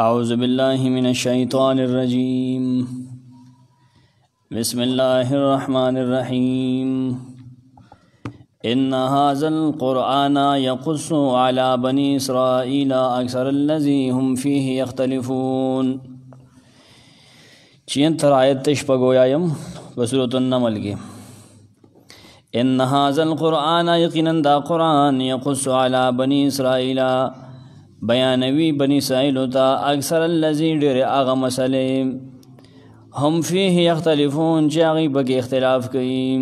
أعوذ بالله من الشيطان الرجيم بسم الله الرحمن الرحيم إن هذا القرآن يقص على بني إسرائيل أكثر الذي هم فيه يختلفون چين تر آیت تشپگویایم بسورة النمل کی إن هذا القرآن يقنن دا قرآن يقص على بني إسرائيل بیانوي بني اسرائیل ته اکثر الذي ډېر هغه مسلې هم فيه يختلفون چې هغه به اختلاف کوي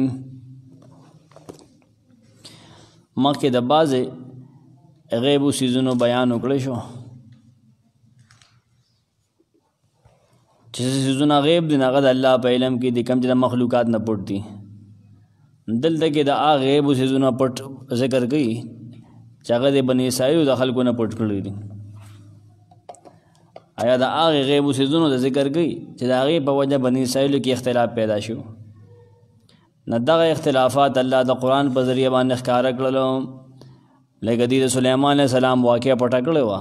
مکه د بازه غیب سيزونو بیان وکړ شو چې سيزونه غیب دي هغه د الله په علم کې دي کم چې د مخلوقات نه پټ دي دلته کې د هغه غیب سيزونه پټ ذکر کوي چې هغه د بنی اسرائیل د خلکو نه پټ کړی دي آیا دا هغه غیب سيزونو د ذکر کوي چې دا هغه په وجه بنی اسرائیل کې اختلاف پیدا شو نه دغه اختلافات الله د قران په ذریعہ باندې ښکارا کړلو لکه د سليمان عليه السلام واقعه پټ کړو وا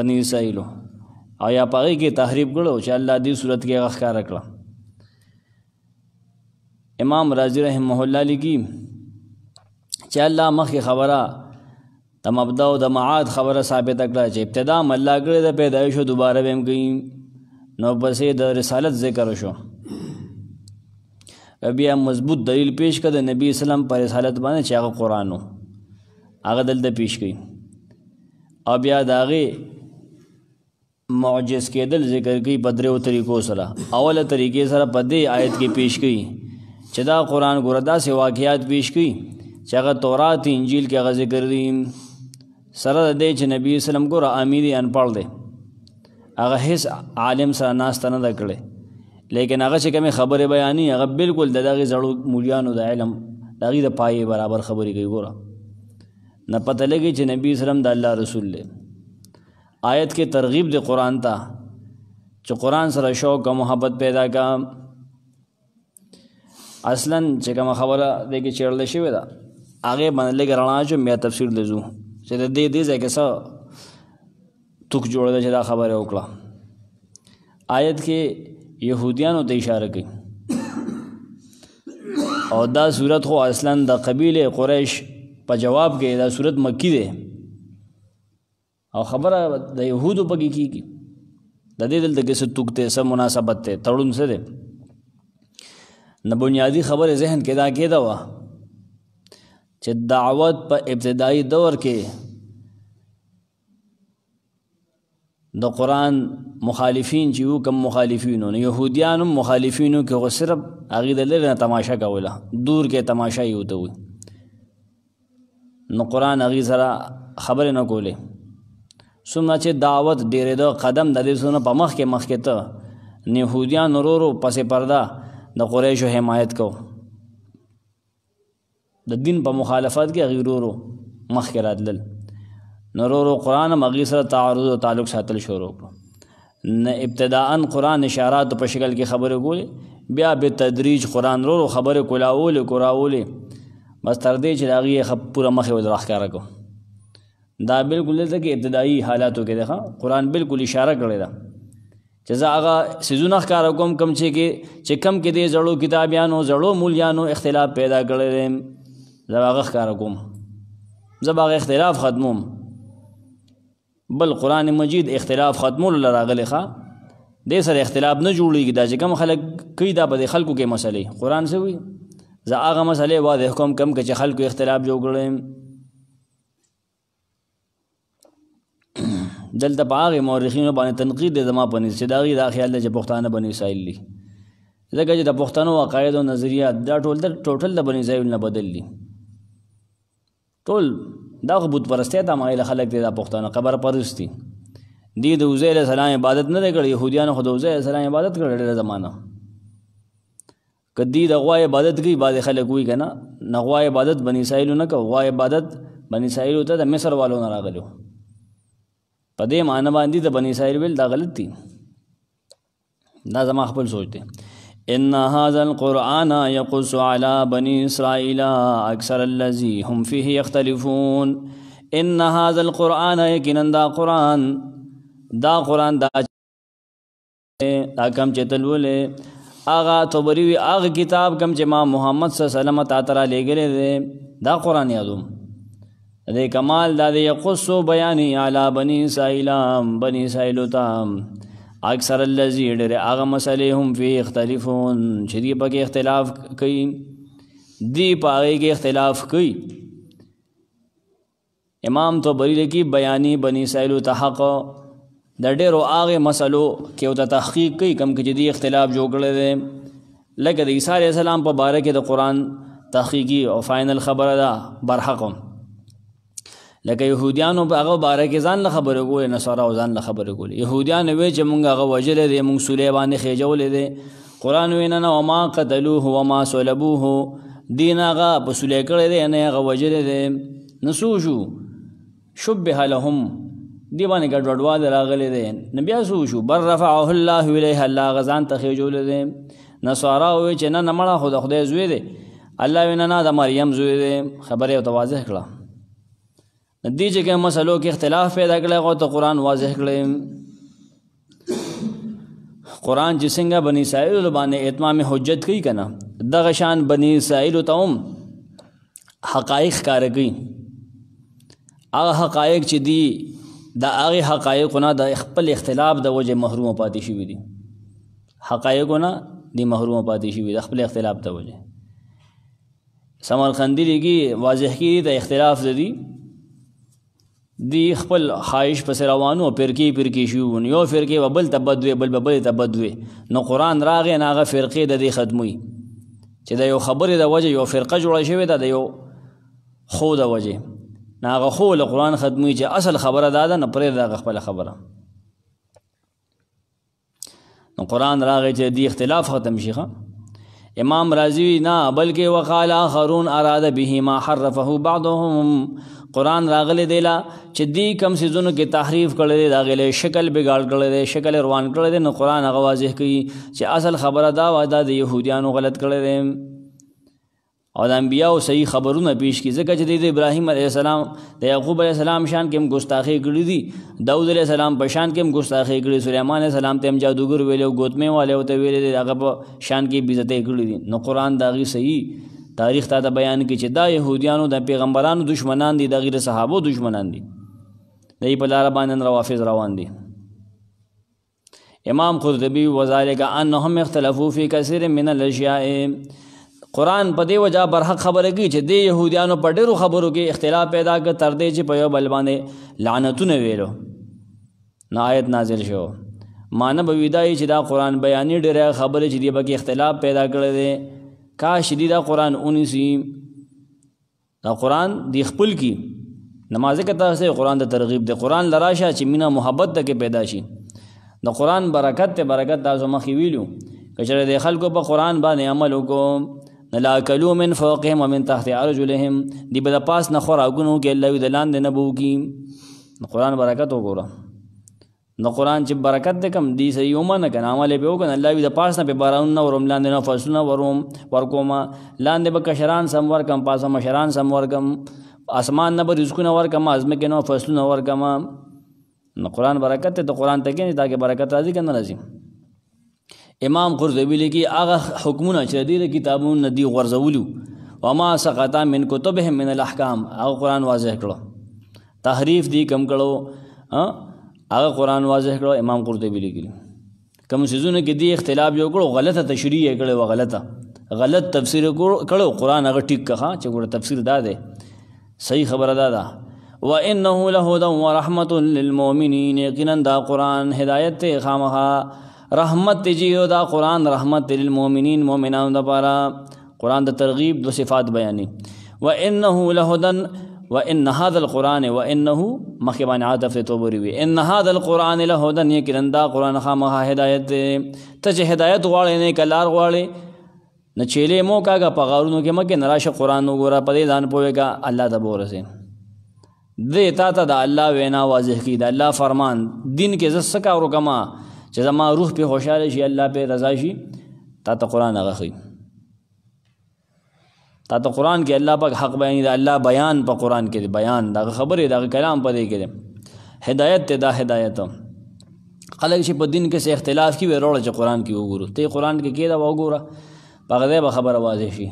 بنی اسرائیل او یا پاره کې تحریف کړو چې الله دې صورت کې ښکارا کړل امام رازی رحمه الله لګي چې الله مخکې خبره د مبدا او د معاد خبره ثابت کړه چې ابتدا الله کړې د پیدایش دوباره به هم کوي نو پسې د رسالت ذکر شو بیا مضبوط دلیل پیش کړ د نبی اسلام پر رسالت باندې چې هغه قران هغه دلته پیش کړي او بیا داغه معجز کېدل ذکر کوي په دریو طریقو سره اوله طریقې سره په دې آیت کې پیش کوي چې دا قران ګوردا سه واقعیات پیش کوي چې هغه تورات انجیل کې هغه ذکر دي سره د دې چې نبی اسلام ګوره امیری انپړ دی هغه هیڅ عالم سره ناست نه ده کړې لیکن هغه چې کومه خبره بیانې هغه بالکل د دغه زړو مولیانو د علم دغه د پای برابر خبرې کوي ګوره نه پته لګي چې نبی اسلام د الله رسول دی آیت کې ترغیب دی قران ته چې قران سره شوق او محبت پیدا کا اصلا چې کومه خبره دغه چیرل شوې ده هغه باندې لګ رڼا چې میا تفسیر لزو چې د دې دې ځای کې څه توک جوړ دی چې دا خبره وکړه آیت کې يهوديانو ته اشاره کوي او دا صورت خو اصلا د قبیله قریش په جواب کې دا صورت مکی دی او خبره د يهودو پکې کیږي د دې دلته کې څه توک ته څه مناسبت ته تړون څه دی نه بنیادی خبره ذهن کې دا کېدا و چې دعوت په ابتدایي دور کې د قران مخالفین چې وو کم مخالفینو نه يهوديان هم مخالفینو کې غو صرف هغه د لری نه تماشا کوله دور کې تماشا یو ته وي نو قران هغه سره خبره نه کوله څومره چې دعوت ډېرې دو قدم د دې سونه په مخ کې مخ کې ته يهوديان ورو ورو پسې پردا د قریشو حمایت کوو د دین په مخالفت کې غیرورو مخکې راتلل نورو قرآن مغی سره تعارض او تعلق ساتل شروع کړو نه ابتداءا قرآن اشارات په شکل کې خبرې کولې بیا به تدریج قرآن رو, رو خبرې کولاولې کوراولې بس تر دې چې هغه خپ پوره مخې ود راخاره کو دا بالکل دلته کې ابتدایي حالاتو کې ده قرآن بالکل اشاره کړی ده چې زه هغه سيزونه ښکارا کوم کم چې کې چې کم کې دې زړو کتابیانو زړو مولیانو اختلاف پیدا کړل زباغ ښکارا کوم زباغ اختلاف ختموم بل قران مجید اختلاف ختمول لراغلی ښا د سره اختلاف نه جوړیږي دا چې کوم خلک کوي دا به خلکو کې مسلې قران څه وی زه هغه مسلې واضح کوم کم کې چې خلکو اختلاف جوړ کړي دلته باغ مورخینو باندې تنقید د ما پنځ چې دا غي دا خیال نه چې پښتانه بنی اسرائیل دي لکه چې د پښتنو عقاید او نظریات دا ټول د ټوټل د بنی اسرائیل نه بدل دي ټول دا بت پرسته د مایل خلق دی دا پښتانه قبر پرستی دی د عزیر السلام عبادت نه کړ يهوديان خو د عزیر السلام عبادت کړ ډېر زمانہ کدی د غوا عبادت کوي بعض خلک وی کنه نغوا عبادت بنی اسرائیل نه کو غوا عبادت بنی اسرائیل ته د مصر والو نه راغلو په دې معنی باندې د بنی اسرائیل ویل دا غلط دي دا زما خپل سوچ دی ان هذا القرآن يقص على بني اسرائيل اكثر الذي هم فيه يختلفون ان هذا القرآن یقینا دا قرآن دا قرآن دا دا کم چې تلولې اغا توبریوی اغا کتاب کم چې ما محمد صلی الله علیه وسلم تاترا لګلې ده دا قرآن یادوم دې کمال دا دې یقصو بیانی علی بنی اسرائیل بنی اسرائیل تام اکثر الذي ډېر هغه مسلې هم فيه اختلافون چې دی په کې اختلاف کوي دی په هغه کې اختلاف کوي امام تو بری لکی بیانی بنی سائل تحق د ډېرو هغه مسلو کې او ته تحقیق کوي کم کې دی اختلاف جوړ کړل دي لکه د عیسی علی السلام په باره کې د قران تحقیقی او فائنل خبره ده برحقم لکه يهوديانو په هغه باره کې ځان له خبرې کولې نصارا ځان له خبرې کولې يهوديان وی چې مونږ هغه وجل دي مونږ سليمان خېجول دي قران وینا نو ما قتلوه وما صلبوه دین هغه په سلې کړې دي نه هغه وجل دي نسوجو شبه لهم دی باندې ګډوډوال راغلي دي نبي سوجو بر رفعه الله الیه الله غزان ته خېجول دي نصارا وی چې نه نمړه خدای خدای زوی دي الله وینا نه د مریم زوی دي خبره او توازه کړه دې چې کوم مسلو کې اختلاف پیدا کړي هغه ته قران واضح کړي قران چې څنګه بني اسرائیل باندې اتمام حجت کوي کنه دغه شان بني اسرائیل ته هم حقایق کار کوي هغه حقایق چې دي دا هغه حقایق نه د خپل اختلاف د وجه محروم پاتې شوی دي حقایق نه دي محروم پاتې شوی د خپل اختلاف د وجه سمرقندی لګي واضح کړي د اختلاف زدي دی خپل خواهش پس روانو پرکی پرکی شو یو فرقه و بل تبدوی بل بل تبدوی نو قران راغې ناغه فرقه د دې ختموي چې دا یو خبره د وجه یو فرقه جوړه شوې ده د یو خو د وجه ناغه خو له قران ختموي چې اصل خبره دا ده نه پرې دا خپل خبره نو قران راغې چې دی اختلاف ختم شي امام رازی نه بلکې وقال اخرون اراده به ما حرفه بعضهم قران راغله دیلا چې دی کم سيزونو کې تحریف کړل دی راغله شکل بګاړ کړل دی شکل روان کړل دی نو قران هغه واضح کوي چې اصل خبره دا واده د يهوديانو غلط کړل دی او د انبیانو صحیح خبرونه پیش کی ځکه چې د ابراهیم علی السلام د یعقوب علی السلام شان کې هم ګستاخی کړی دی داوود علی السلام په شان کې هم ګستاخی کړی سليمان علی السلام ته هم جادوګر ویلو ګوتمه والے او ته ویلې هغه په شان کې بیزته کړی دی نو قران دا غي صحیح تاریخ ته د بیان کې چې دا يهوديانو د پیغمبرانو دشمنان دي د غیر صحابه دشمنان دي دای په لار باندې روافض روان دي امام قرطبي وذالک انهم اختلافوا فی کثیر من الاشیاء قران په دی وجہ برحق خبره کی چې د يهوديانو په ډیرو خبرو کې اختلاف پیدا کړ تر دې چې په یو بل باندې لعنتونه ویلو نایت نازل شو مانه به ویدای چې دا قران بیانې ډیره خبره چې دی به اختلاف پیدا کړی دی کاش دې دا قران اونسي دا قران دې خپل کی نماز کې تاسو قران ته ترغیب دې قران لراشه چې مینا محبت د کې پیدا شي د قران برکت ته برکت دا زما خې ویلو کچره د خلکو په با قران باندې عمل وکوم لا کلو من فوقهم ومن تحت ارجلهم دې په پاس نه خور اګونو کې الله دې لاندې نه بوګي قران برکت وګورم نو قران چې برکت دې کم دی سې یوم نه کنه عمل به وکړه الله دې پاس نه په باران نه ورم لاندې نه فصلونه وروم ورکوما لاندې به کشران سم ورکم پاسه مشران سم ورکم اسمان نه به رزقونه ورکم ازمه کې نو فصلونه ورکم نو قران برکت ته قران ته کې تاکي برکت راځي کنه راځي امام قرطبي لیکي هغه حکمونه چې دې کتابونو ندي غرزولو وما سقطا من کتبهم من الاحکام او قران واضح کړو تحریف دی کم کړو هغه قران واضح کړو امام قرطبي لیکلی کوم سيزونه کې دی اختلاف یو کړو غلطه تشریح کړو غلطه غلط تفسیر کړو قران هغه ټیک کړه چې ګوره تفسیر دا دی صحیح خبره دا ده وانه لهدى ورحمت للمؤمنین یقینا دا قران هدایت ته خامها رحمت تجیو دا قران رحمت للمؤمنین مؤمنانو لپاره قران د ترغیب دو صفات بیانې وانه لهدن و ان هذا القران و انه مخبان عادف توبری وی ان هذا القران له هدن یقینا دا قران خامه هدایت ته چې هدایت غواړې نه کلار غواړې نه چیلې مو کاګه په غارونو کې مکه نراشه قران وګوره په دې ځان پوهېګا الله ته بورسه دې تا ته د الله وینا واضح کی د الله فرمان دین کې زسکا ورکما چې زما روح په خوشاله شي الله په رضا شي تا ته قران هغه خي تا ته قران کې الله پاک حق بیان دی الله بیان په قران کې دی بیان دا خبره دا کلام په دی کې دی هدایت ته دا هدایت خلک چې په دین کې څه اختلاف کی وروړه چې قران کې وګورو ته قران کې کې دا وګوره په غذای به خبره واضح شي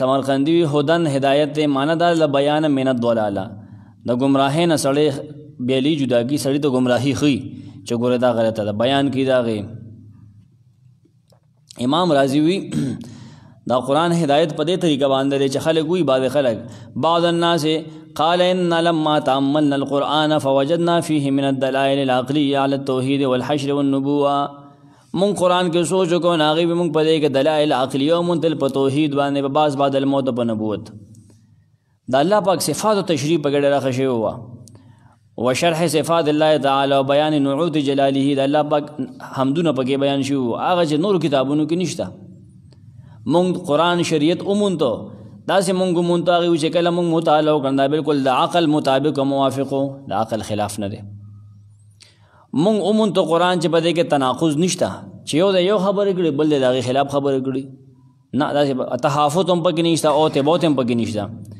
سمرقندی هدن هدایت ته معنا دا بیان من الضلاله د گمراهۍ نه سړی بیلی جداګي سړی ته گمراهي خي چې ګوره دا غلطه ده بیان کې دا غي امام رازی وی دا قران هدایت په دې طریقه باندې لري چې خلک وی بعد خلک بعض الناس قال ان لما تاملنا القران فوجدنا فيه من الدلائل العقليه على التوحيد والحشر والنبوه مون قران کې سوچ کو ناغي به مون په دې کې دلائل عقليه او مون دل په توحید باندې په باز بعد الموت په نبوت دا الله پاک صفات او تشریح په ګډه راخښي هوا و شرح صفات الله تعالی او بیان نعوت جلاله د الله پاک حمدونه پکې بیان شو هغه چې نور کتابونو کې نشته مونږ قران شریعت اومونته دا سه مونږ مونږ هغه چې کله مونږ مطالعه کړه بالکل د عقل مطابق او موافق د عقل خلاف نه دی مونږ اومون ته قران چې په دې کې تناقض نشته چې یو د یو خبره کړي بل د هغه خلاف خبره کړي نه دا تحافظ هم پکې نشته او ته بوت هم پکې نشته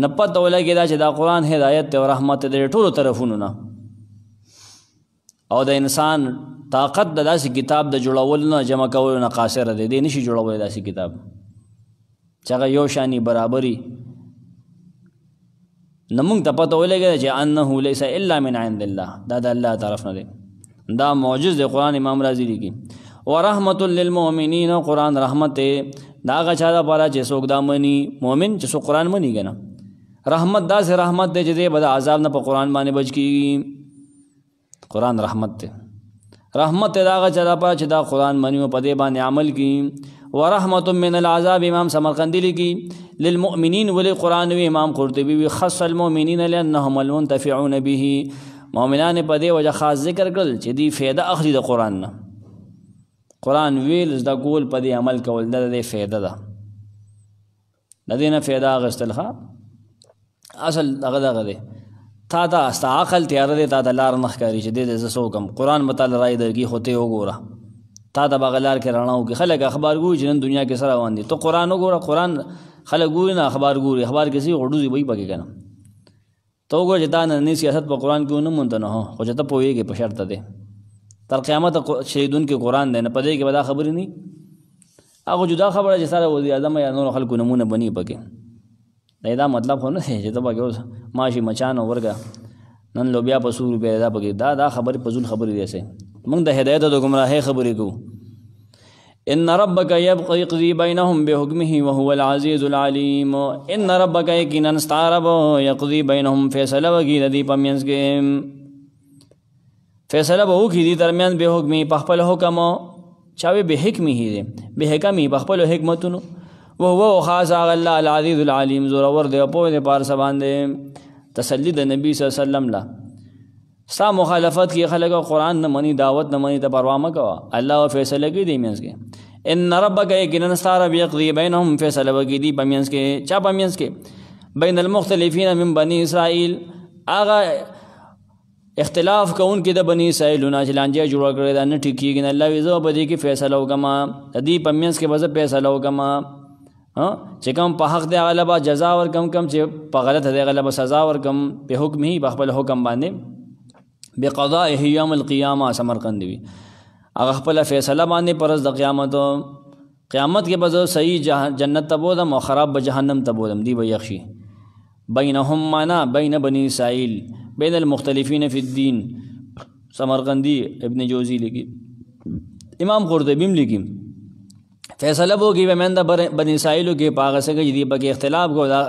نه پته ولګی دا چې دا قران هدایت دی او رحمت دی ټولو طرفونو نه او د انسان طاقت د داسې کتاب د جوړول نه جمع کول نه قاصر دی دی نشي جوړول داسې کتاب چې هغه یو شانی برابرۍ نمونږ ته پته ولګی چې انه ليس الا من عند الله دا د الله طرف نه دی دا معجز دی قران امام رازی لیکي ورحمت للمؤمنین قران رحمت دا غچا دا پاره چې څوک دا مني مؤمن چې څوک قران مني کنه رحمت دا سه رحمت دی چې دې بد عذاب نه په قران باندې بچ کیږي قران رحمت دی رحمت دا غا چې دا په چې دا قران باندې په دې باندې عمل کی ورحمت من العذاب امام سمرقندی لکی للمؤمنین ولقران وی امام قرطبی وی خص المؤمنین لانهم المنتفعون به مؤمنان په دې وجه خاص ذکر کړل چې دی فایده اخلي د قران نه قران ویل زدا کول په دې عمل کول د دې فایده ده د دې نه فایده غستلخه اصل دغه دغه دی تا ته ستا عقل تیار دی تا ته لار نه ښکاري چې دی زه څه وکړم قرآن به تاله رایې درکړي خو ته یې وګوره تا ته به هغه لار کې رڼا وکړي خلک اخبار ګوري چې نن دنیا کې څه روان دي ته قرآن وګوره قرآن خلک ګوري نه اخبار ګوري اخبار کې څه غډوزي وایي پکې که نه ته وګوره چې تا نننی سیاست په قرآن کې ونه مونته نه هو خو چې ته پوهېږې په شرط دی تر قیامت شهیدونکې قرآن دی نه په دې کې به دا خبرې نه هغه جدا خبره چې سره وزیر اعظم یا نور خلکو نمونه بني پکې دا دا مطلب خو نه دی چې ته پکې اوس ماشي مچان ورګه نن لوبیا په سو روپیا دا پکې دا دا خبرې په ځول خبرې دی سه موږ د هدایت او گمراهۍ خبرې کوو ان ربک یبقی یقضی بینهم بحکمه وهو العزیز العلیم ان ربک یقینا استعرب یقضی بینهم فیصله وکړي د دې پمینس کې فیصله به وکړي دي ترمیان به حکمي په خپل حکم چاوي به حکمي هي دي به حکمي په خپل حکمتونو و هو خاص الله العزیز العلیم زور ور دی په دې پار سبان دی تسلی د نبی صلی الله علیه وسلم لا ستا مخالفت کې خلک قرآن نه مني دعوت نه مني ته پروا مکو الله فیصله کوي دی مینس کې ان ربک یقینا ستاره یقضی بینهم فیصله وکړي دی په مینس کې چا په مینس کې بین المختلفین من بنی اسرائیل اغه اختلاف کون کې د بنی اسرائیل نه چلانجه جوړ کړی دا نه ټیکیږي الله ویزو په دې کې فیصله وکما د دې پمینس کې وځه فیصله وکما چې کوم په حق دی غلبا جزا ورکم کم چې په غلط دی غلبا سزا ورکم په حکم هی په خپل حکم باندې بقضاء یوم القیامه سمرقند وی هغه خپل فیصله باندې پرز د قیامت قیامت کې بزو صحیح جنت تبودم او خراب به جهنم تبودم دی به یخشي بینهم معنا بین بنی اسرائیل بین المختلفین فی الدین سمرقندی ابن جوزی لګي امام قرطبی هم لګي فیصله وګي ومن د بنی اسرائیل کې پاغه سره جدي په اختلاف کو دا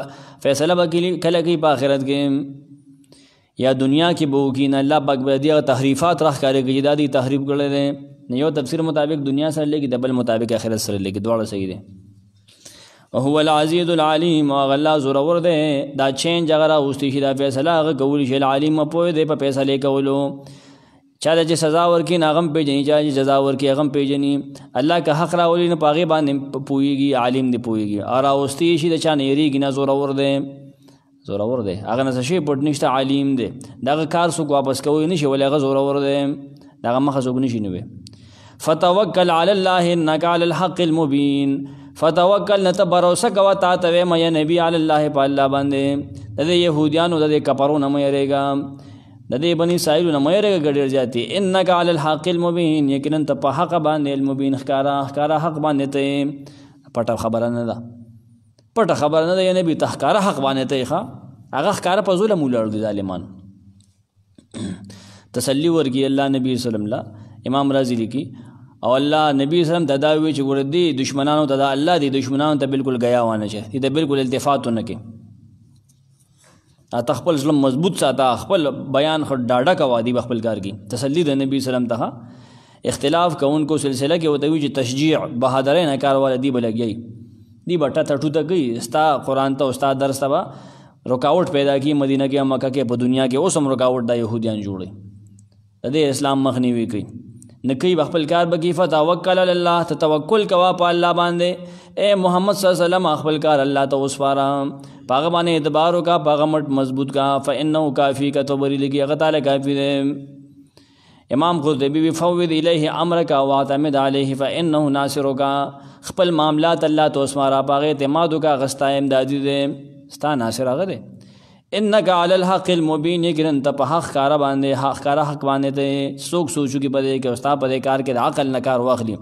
فیصله وکړي کله کې په آخرت کې یا دنیا کې بو کې نه الله پاک به دي تحریفات راخ کاری کې دا دي تحریف کړل نه یو تفسیر مطابق دنیا سره لګي د بل مطابق آخرت سره لګي دواړه صحیح دي او هو العزیز العلیم او الله زور ور ده دا چین جګړه اوستې شي دا فیصله هغه کول شي العلیم په پوهه ده په فیصله کولو چا د سزا ورکی ناغم پیجنی چا چې جزا ورکی هغه پیجنی الله کا حق راولي نه پاغه باندې پويږي عالم دی پويږي ارا اوستی شي د چا نېریږي نه زور اور دی زور اور دی هغه نه شي پټ نشته عالم دی دغه کار سو واپس کوي نشي ولې هغه زور اور دی دغه مخه سو نشي نیوي فتوکل علی الله انک علی الحق المبین فتوکل نت بروسه کوا تا ته مې نبی علی الله په الله باندې د يهوديانو د کپرو نه مې رېګم د دې بنی سایل نه مېره ګډیر جاتی انک علی الحق المبین یقینا ته په حق باندې المبین خکارا خکارا حق باندې ته پټه خبره نه ده پټه خبره نه ده یعنی به تحکارا حق باندې ته ښه هغه خکارا په ظلم ولړ دي ظالمان تسلی ورګي الله نبی صلی الله امام رازی لیکي او الله نبی سلام تداوی چې ګور دی دشمنانو ته الله دی دشمنانو ته بالکل غیا وانه چې دی بالکل التفات نه کوي ته خپل ظلم مضبوط ساته خپل بیان خو ډاډه کوا دی خپل کار کې تسلی د نبی سلام ته اختلاف کوونکو سلسله کې وتوی چې تشجيع بهادرې نه کاروال دی بلګي دی بټه ټټو ته گئی ستا قران ته استاد درس تبا رکاوټ پیدا کی مدینه کې مکه کې په دنیا کې اوس هم رکاوټ د يهوديان جوړي د اسلام مخنیوي کوي نکی خپل کار بکی فتوکل علی الله تتوکل کوا په الله باندې اے محمد صلی الله علیه وسلم خپل کار الله ته وسپاره پاغمان اعتبار کا پاغمٹ مضبوط کا فن کافی کا تبریل اغتال کافی دے امام قرطبی بھی فو الہ امر کا واط امد علیہ فن ناصر کا خپل معاملات اللہ تو اسمارا پاغ اعتماد کا غستہ امدادی دے استا ناصر دے ان کا الحق علم وبین کرن تپ حق کارا باندھے حق کارا حق باندھے تھے سوکھ سوچو کی پدے کہ استا پدے کار کے عقل نہ کار واخلی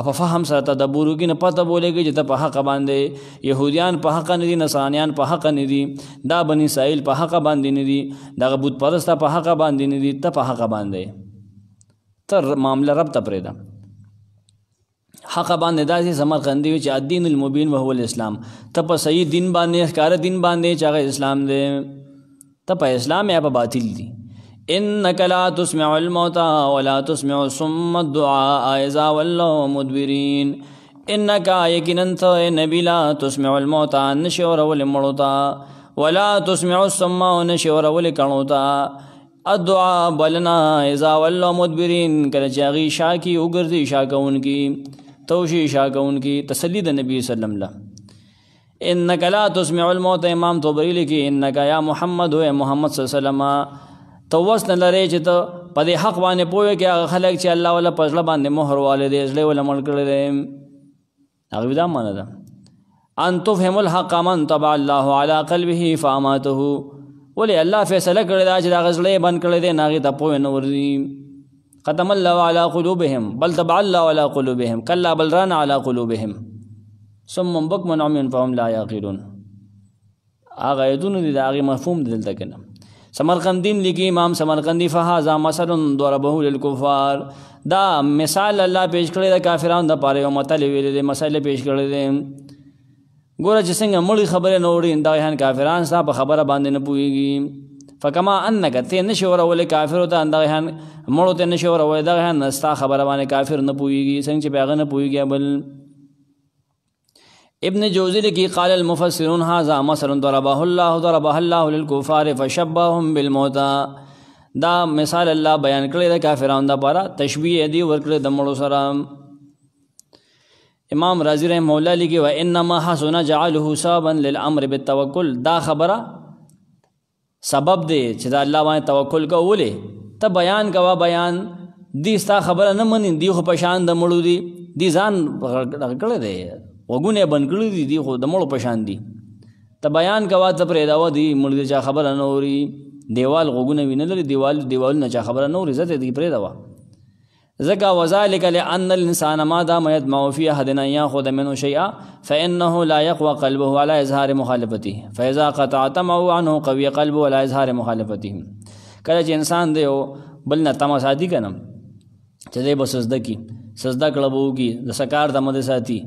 اپ فهم سره تدبرږي نه پته بولېږي چې ته په حق باندې يهوديان په حق نه دي نصرانيان په حق نه دي دا بني سائل په حق باندې نه دي دا بت پرستا په حق باندې نه دي ته په حق باندې تر معاملې رب ته پرېدا حق باندې داسې سمرقندي چې الدين المبين وهو الاسلام ته په صحیح دین باندې ښکار دین باندې چې اسلام دی ته په اسلام یا په باطل دی ان نقلاء تُسم والمطا ولا تُسم و ثموا عیضا والد برین ان نقا یقین نبیلاء تسم ول نشورولمڑوطا ولا تسم و نشور ول کڑوطا ادعا بلنا ایزاء والد برین کرچاغی شاہ کی اگرتی شاہ کون کی توشی شاہ کون ان کی تسلید نبی صلی اللہ اِن نقل تسم المعۃ امام توبریل کی ان نقا یا محمد ہو محمد صلی وسلم تو وس نه لري چې ته په دې حق باندې پوهې کې هغه خلک چې الله ولا پزړه باندې مهر والے دې ځلې ولا مړ کړل هغه دا معنی ده ان تفهم الحق من تبع الله على قلبه فاماته ولی الله فیصله کړی دا چې دا غزلې بند کړی دی ناغي ته پوهې نه ورځي ختم الله على قلوبهم بل تبع الله على قلوبهم كلا بل ران على قلوبهم ثم بكم عمي فهم لا يعقلون هغه دونه دي دا هغه مفهوم دلته کنه سمرقندیم لکی امام سمرقندی فهذا مثل ضربه للكفار دا مثال الله پیش کړی د کافرانو د پاره یو مطلب ویل دی مثال پیش کړی دی ګوره چې څنګه مړی خبره نه وړي دا هیان کافرانو صاحب خبره باندې نه پويږي فکما انک ته نشور ول کافر ته انده هیان مړو ته نشور ول دا هیان نستا خبره باندې کافر نه پويږي څنګه چې پیغه نه پويږي بل ابن جوزی لکی قال المفسرون هذا مثلا ضربه الله ضربه الله للكفار فشبههم بالموتى دا مثال الله بیان کړی د کافرانو لپاره تشبیه دی ورکړی د مړو سره امام رازی رحم مولا لکی و انما حسن جعله سببا للامر بالتوکل دا خبره سبب دی چې دا الله باندې توکل کوولې ته بیان کوا بیان دي ستا خبره نه منې دی خو پشان د مړو دی دی ځان کړی دی وګونه بنکړي دي دی خو د مړو پشان دي ته بیان کوا ته پرې داو دي مړ دي چا خبره نه اوري دیوال غوګونه وینل لري دیوال دیوال نه چا خبره نه اوري زته دي پرې داو زکا وذالک لان الانسان ما دام يطمع في احد ان ياخذ منه شيئا فانه لا يقوى قلبه على اظهار مخالفته فاذا قطع طمعه عنه قوي قلبه على اظهار مخالفته کله چې انسان دی بل نه تما سادي کنه چې دی بس سجده کی سجده کړه بوږي د سکار د مده ساتي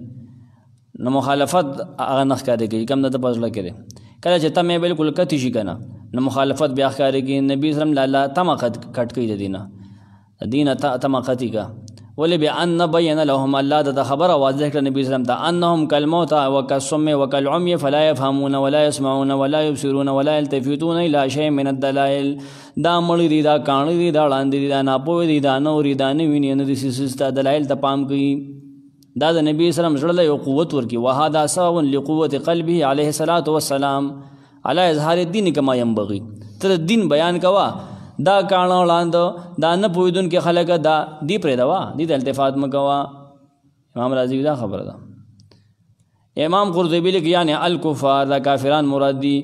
نو مخالفت هغه نه ښکارې کوي کم نه د پزړه کې کله چې تمه بالکل کتی شي کنه نو مخالفت بیا ښکارې کوي نبی سلام الله تمه کټ کوي د دینه دینه تمه کتی کا ولی بیا ان بین لهم الله د خبره واضح کړ نبی سلام ته انهم کلموت وکسم وکالعمی فلا يفهمون ولا يسمعون ولا يبصرون ولا يلتفتون الى شيء من الدلائل دا مړی دی دا کاڼی دی دا لاندې دی دا ناپوه دی دا نو دی دا نه ویني نه دي سستا دلایل ته پام کوي دا د نبی سلام زړه یو قوت ورکی وها دا ساون لقوت قلبه عليه الصلاه والسلام على اظهار الدين كما ينبغي تر دین بیان کوا دا کانو لاند دا نه پویدون کې خلک دا دی پرې دوا دی د التفات مکوا امام رازی دا خبره ده امام قرطبی لیک یعنی الکفار دا کافران مراد دي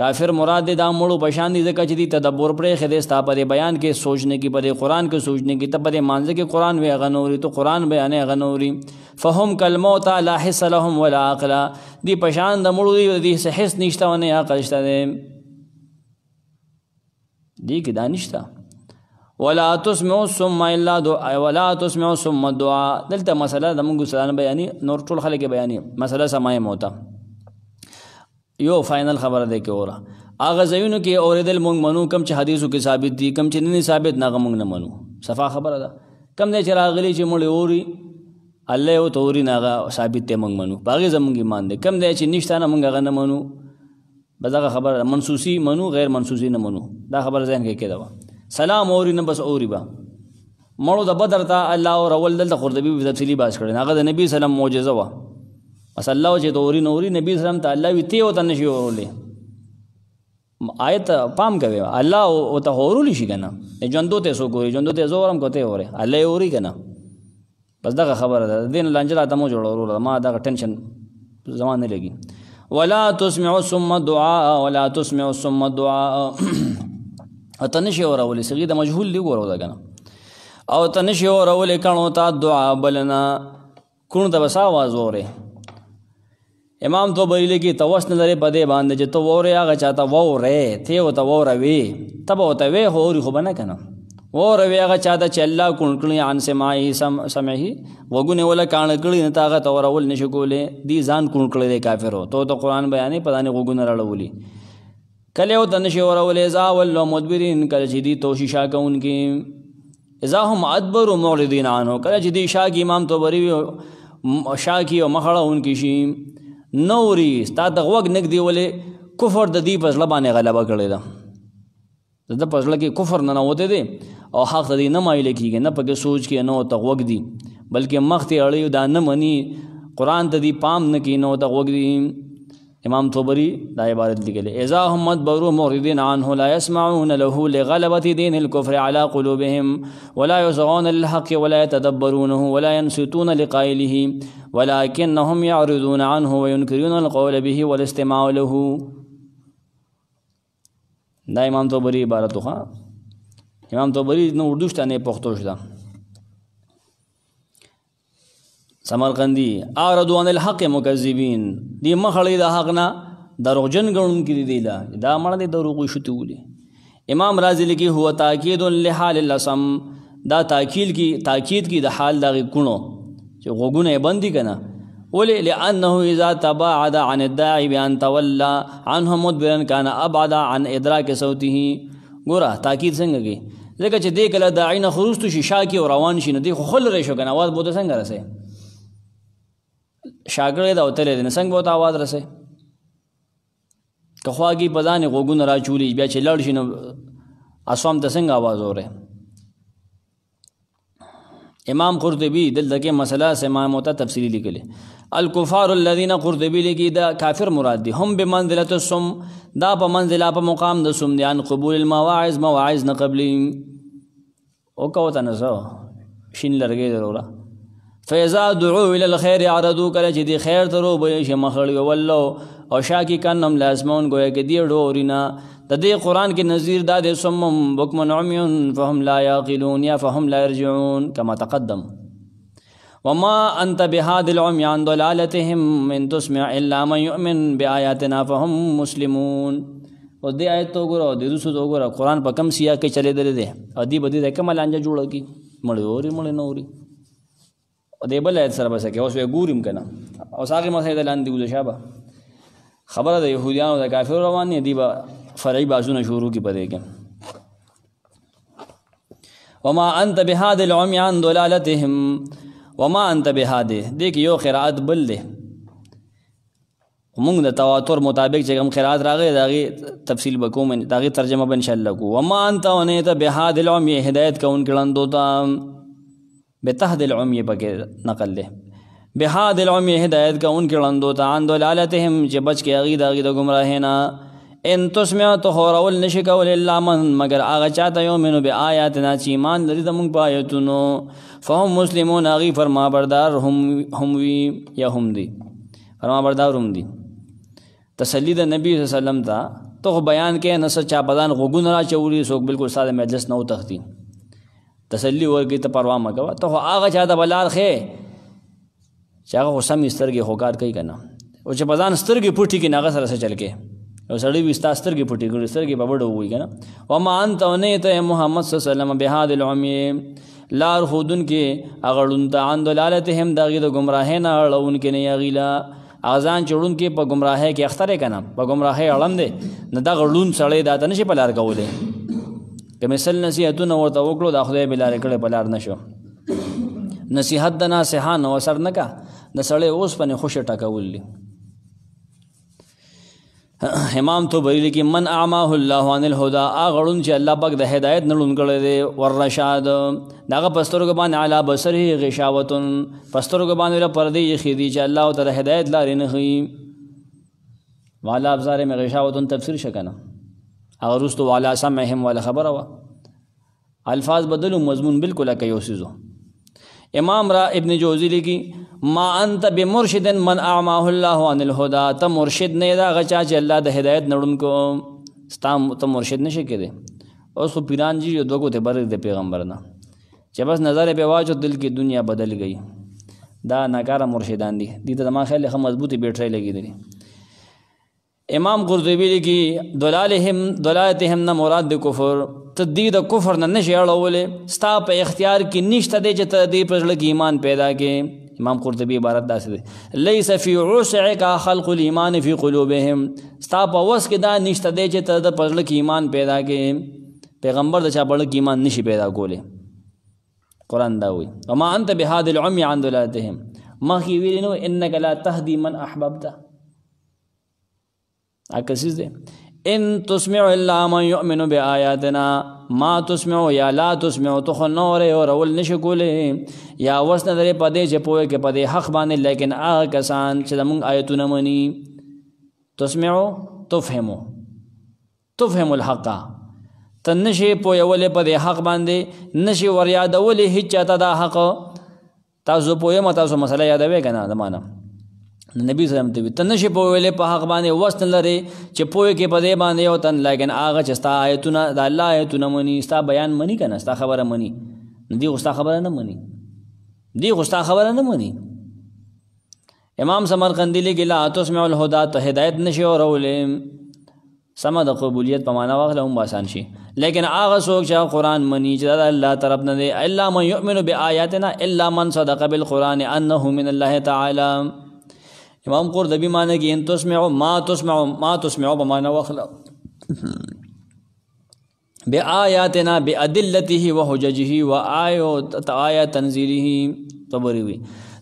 کافر مراد دا مړو پشان دي ځکه چې دی تدبر پرې خدای ستا په بیان کې سوچنے کې پرې قران کې سوچنے کې تبه مانځ کې قران وی غنوري تو قران بیان غنوري فهم کلموت لا حس لهم ولا عقل دی پشان د مړو دی دی سه حس نشته او نه عقل شته دی دی کې دانشته ولا تسمعوا ثم الا دعاء ولا تسمعوا ثم دعاء دلته مسله د موږ سره بیانې نور ټول خلک بیانې مسله سمای موتا یو فائنل خبره ده کې اوره اغه زینو کې اوریدل مونږ منو کم چې حدیثو کې ثابت دي کم چې نه ثابت نه مونږ نه منو صفه خبره ده کم نه چې راغلی چې مړ اوري الله یو توري ناغه ثابت ته مونږ منو باغې زمونږ ایمان دې کم دی چې نشته نه مونږ غنه منو بزغه خبر منسوسی منو غیر منسوسی نه منو دا خبر ځین کې کېدا سلام اوري نه بس اوري با مړو د بدر ته الله او رول دل د قرطبي په تفصيلي باس کړي هغه د نبی سلام معجزه و اس الله چې توري نوري نبی سلام ته الله وی تی او تنشي ورولې آیت پام کوي الله او ته ورول شي کنه ژوندو ته سو کوي ژوندو ته زورم کوته وره الله اوري کنه بس دغه خبره ده دین لنجه راته مو جوړول ما دغه ټنشن زمان نه لګي ولا تسمع ثم دعاء ولا تسمع ثم دعاء اتنشي اورول سغي د مجهول دی ګورو دا کنه او تنشي اورول کڼو ته دعا بلنا کون د بسا आवाज اوره امام تو بریلی کی توس نظر په دې باندې چې تو وره هغه چاته وره ته او تو وره وی تبه او ته وی هوري خو بنه کنه او رویغه چا د چلا کونکړي ان سمای سم سمہی وګونه ولا کان کړي نه تاغه تورول نشکولې دی ځان کونکړي د کافرو ته د قران بیانې پدانې وګونه راړولې کله او تن شی اورولې زا ول مدبرین کله چې دی توشیشا کونکي اذا هم ادبر معرضین عنه کله چې دی شاه کی امام توبری شاه کی او مخړه اونکی شي نوري ستا د غوګ نګ دی ولې کفر د دی په لبانه غلبه کړی دا د په ځل کې کفر نه نوته دي او حق ته نه مایل کیږي نه پکې سوچ کې نه ته وګ دي بلکې مخ ته اړیو دا نه مني قران ته دی پام نه کې نه ته وګ دي امام طبری دا عبارت لیکلې اذا هم برو موردین عنه لا يسمعون له لغلبه دين الكفر على قلوبهم ولا يسعون للحق ولا يتدبرونه ولا ينصتون لقائله ولكنهم يعرضون عنه وينكرون القول به والاستماع له دا امام طبری عبارت خو امام طبری نو اردو شته نه پښتو شته سمرقندی اعرض عن الحق مکذبین دی مخړی د حق نه دروغجن ګڼون کې دی دا دا مړ دی دروغ شته ولي امام رازی لکی هو تاکید لحال اللسم دا تاکید کی تاکید کی د حال دغه کونو چې غوګونه بندي کنه ولی لانه اذا تباعد عن الداعي بان تولى عنه مدبرا كان ابعد عن ادراك صوته ګوره تاکید څنګه کې ځکه چې دې کله داعي نه خروج تو شیشا کې او روان شي نه دی خو خل لري شو کنه आवाज بوته څنګه رسې شاګرد او تل دې څنګه بوته आवाज رسې که خواږي پزانې غوګونه را چولې بیا چې لړ شي نو اسوام ته څنګه आवाज اوره امام قرطبي دلته کې مسله سمامه ته تفصیلی لیکلي الکفار الذين قرطبی لکی دا کافر مراد دي هم بمنزله السم دا په منزله په مقام د سم دي ان قبول المواعظ مواعظ نه قبلی او کو ته نه سو شین لرګي ضرورا فیزا دعو الى الخير عرضو کله چې دي خیر ترو به شه مخړ ولو او شاکی کنم لازمون گویا کې دی ډورینا د دې قران کې نذیر دا د سمم بکمن عمیون فهم لا یاقلون یا فهم لا يرجعون کما تقدم وما انت بهاد العمي عن ضلالتهم ان تسمع الا من يؤمن بآياتنا فهم مسلمون او دې آیت وګوره د دې څه وګوره قران په کم سیا کې چلے درې دي او دې بده کومه لانجه جوړه کی مړ اوري مړ نه اوري او دې بل آیت سره بس کې اوس یې ګورم کنه اوس هغه مسایل لاندې وځه شابه خبره د يهوديانو د کافرو روان دي با فرعي بازونه شروع کی پدې کې وما انت بهاد العمي عن ضلالتهم وما انت بهاده دې کې یو قرائت بل دی موږ د تواتر مطابق چې کوم قرائت راغی داغي تفصیل وکوم داغي ترجمه به ان شاء الله کو وما انت ونه ته بهاد العمي هدایت کون کړه دوتا بتهد العمي پکې نقل له بهاد العمي هدایت کون کړه دوتا ان دلالتهم چې بچ کې اغي داغي د گمراهینا دا ان تسمع تو خورول نشی کول الا من مگر هغه چاته یومنو به آیاتنا چې ایمان لري د موږ په آیاتونو فهم مسلمون هغه فرما بردار هم هم وی یا هم دي فرما بردار هم دي تسلی د نبی صلی الله علیه وسلم ته تو بیان کې نس چا بدن غوګون را چوري سوک بالکل ساده مجلس نه وتختی تسلی ورګی ته پروا ما کوه ته هغه چاته بلار خې چې هغه سم سترګې هوکار کوي کنه او چې بدن سترګې پټي کې ناغه سره چل کې یو سړی وستا سترګې پټې کړې سترګې په وډو وي کنه وما انت ونه ته محمد صلی الله علیه وسلم به هاد العمی لار خودن کې اغړون ته ان دلالتهم دغه د گمراه نه اړون کې نه غیلا اذان چړون کې په گمراهه کې اختره کنه په گمراهه اړم دي نه دغه لون سړی داته نشي په لار کولې که مثل نصیحتونه ورته وکړو د خدای بلار کړه په لار نشو نصیحت د ناسه نه وسر نه کا د سړی اوس په خوش ټکولې امام تو بری لیکي من اعماه الله عن الهدى اغړون چې الله پاک د هدایت نړون کړي دي ور رشاد داغه پسترګ باندې علا بصره غشاوتن پسترګ باندې له پردي یخي دي چې الله تعالی هدایت لارې نه هي والا ابزار مې غشاوتن تفسیر شکنه او رستو والا سمعهم ولا خبره وا الفاظ بدلو مضمون بالکل کوي اوسېزو امام را ابن جوزی لگی ما انت بمرشد من اعماه الله عن الهدى ته مرشد نه دا غچا چې الله د هدایت نړون کو ستا ته مرشد نشي کېده اوس پیران جی یو دغه ته برګ د پیغمبر نه چې بس نظر په واچو دل کې دنیا بدل گئی دا ناکاره مرشدان دي دې ته ما خیال خه مضبوطی بیٹری لګی دي امام قرطبی لیکي دلالهم دلالتهم نه مراد د کفر تدید کفر نه نشي اړولې ستا په اختیار کې نشته دی چې ته دې پر لګ ایمان پیدا کې امام قرطبی عبارت داسې دی ليس فی عسعک خلق الايمان فی قلوبهم ستا په وس کې دا نشته دی چې ته د پر لګ ایمان پیدا کې پیغمبر د چا پر لګ ایمان نشي پیدا کولې قران دا وی وما انت بهاد العمي عن دلالتهم ما کی ویلینو انک لا تهدی من احببته اکسیز دی ان تسمع الا من يؤمن بآياتنا ما تسمع یا لا تسمع تو خو نور او رول نشکولې یا وسن درې پدې چې پوهه کې پدې حق باندې لیکن هغه کسان چې موږ آیتونه مني تسمع تفهم تفهم الحق تنشي پوهه ولې پدې حق باندې نشي ور یادولې هیڅ چاته دا حق تاسو پوهه مته تاسو مسله یادوي کنه دا معنی نبی صلی الله علیه وسلم ته تنه شی په ویلې په حق باندې وسن لري چې پوهه کې په دې باندې یو تن لګن هغه چې ستا آیتونه د الله آیتونه مني ستا بیان مني کنه ستا خبره مني دی غوستا خبره نه مني دی غوستا خبره نه مني امام سمرقندی لګی لا تسمع الهدى ته هدایت نشي او رولې سم د قبولیت په معنا واغله هم آسان شي لیکن هغه څوک چې قرآن مني چې د الله طرف نه دی الا من يؤمن بآياتنا الا من صدق بالقرآن انه من الله تعالی امام قرطبی معنی کې ان تسمعوا ما تسمعوا ما تسمعوا بمعنی واخلا بآیاتنا بأدلته وحججه وآیات تنزیله تبری وی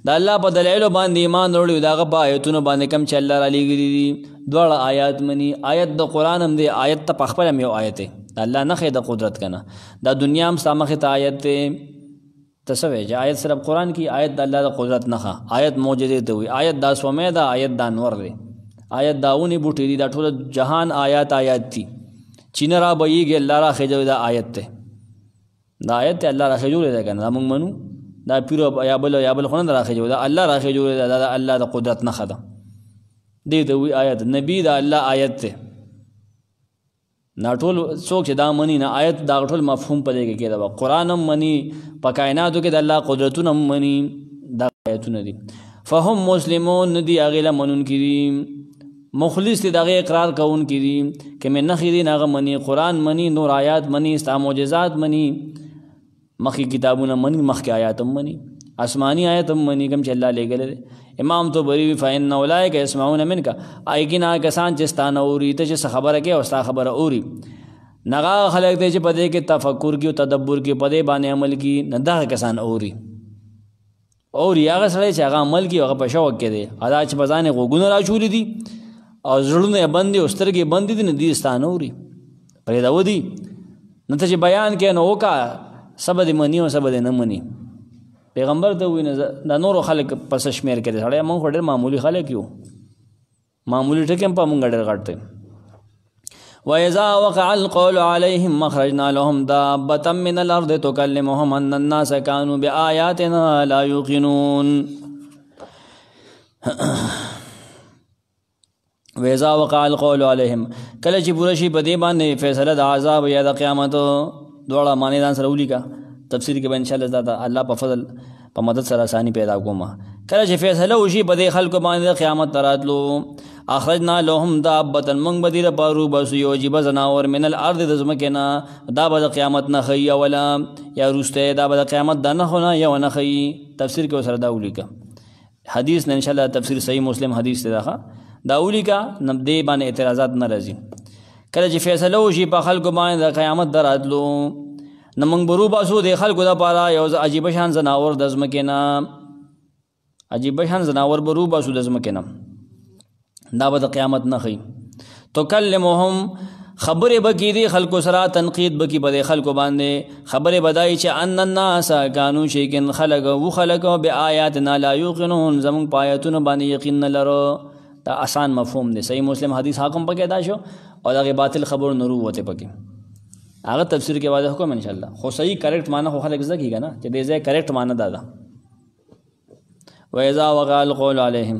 دا الله په دلایلو باندې ایمان وروړي دا غ په آیتونو باندې کم چې الله علی ګری دي دوړ آیات منی آیت د قران هم دی آیت ته پخپل هم یو آیت دی الله نه خې د قدرت کنه دا دنیا هم سامخه ته آیت دی تسوی چې آیت صرف قران کې آیت د الله د قدرت نه آیت معجزه ته وي آیت د سومه ده آیت د انور ده آیت داونی بوټی دی دا ټول جهان آیات آیات دي چین را بېږي الله را خېجو دا آیت ته دا آیت الله را خېجو دا کنه موږ منو دا پیر یا بل یا بل خونه را خېجو دا الله را خېجو دا الله د قدرت نه خدا دی ته وی آیت نبی دا الله آیت ته نه ټول څوک چې دا مني نه آیت دا ټول مفهوم پدې کې کېدا و قران هم مني په کائناتو کې د الله قدرتونه هم مني دا آیتونه دي فهم مسلمون ندي اغیلا منون کړي مخلص دي دغه اقرار کوون کړي کمه نخې دي ناغه مني قران مني نور آیات مني استا معجزات مني مخکې کتابونه مني مخکې آیات هم مني آسمانی آیت هم منی کوم چې الله لګل امام تو بری وی فین اولایک اسمعون منک ایګینا کسان چې ستانه اوري ته چې خبره کې او ستا خبره اوري نغا خلق دې چې پدې کې تفکر کې او تدبر کې پدې باندې عمل کې نه دا کسان اوري اوري هغه سره چې هغه عمل کې هغه په شوق کې دی ادا چې بزانې غوګونه را چولې دي او زړونه باندې او سترګې باندې دي نه دي ستانه اوري پرې دا ودی نته چې بیان کې نو وکا سبد منی او سبد نه منی پیغمبر ته وینه دا نور خلک پس شمیر کړي سړی موږ ډېر معمولی خلک یو معمولی ټکم په موږ ډېر غټ وَإِذَا وَقَعَ الْقَوْلُ عَلَيْهِمْ مَخْرَجْنَا لَهُمْ دَابَّةً مِّنَ الْأَرْضِ تُكَلِّمُهُمْ أَنَّ النَّاسَ كَانُوا بِآيَاتِنَا لَا يُوقِنُونَ ویزا وقع القول علیہم کله چې پوره شي په دې باندې فیصله د عذاب یا د قیامت دواړه معنی دان سره ولیکا تفسیر کې به ان شاء الله دا الله په فضل په مدد سره اساني پیدا کوما کله چې فیصله وشي په دې خلکو باندې قیامت تراتلو اخرجنا لهم دابتا من بدیر بارو بس یو جب زناور من الارض د زمکنا دا به قیامت نه خي ولا یا روسته دا به قیامت دا نه خونه یا نه خي تفسیر کې سره دا ولیکا حدیث نه ان شاء الله تفسیر صحیح مسلم حدیث ته دا دا ولیکا نبدې باندې اعتراضات نه راځي کله چې فیصله وشي په خلکو باندې قیامت دراتلو نمنګ برو باسو د خلکو د پاره یو عجیب شان زناور د زمکینا عجیب شان زناور برو باسو د زمکینا دا به د قیامت نه خي تو کلمهم خبرې بکی دی خلکو سره تنقید بکی بده خلکو باندې خبرې بدای چې ان الناس کانو شیکن خلق او خلق به آیاتنا لا یوقنون زمون پایتون باندې یقین نه لرو دا آسان مفهوم دی صحیح مسلم حدیث حاکم پکې دا شو او دغه باطل خبر نورو وته پکې هغه تفسیر کې واضح کوم ان شاء الله خو صحیح کریکټ معنی خو خلک زده کیږي نه چې دې ځای کریکټ معنی دا ده و اذا وقع القول عليهم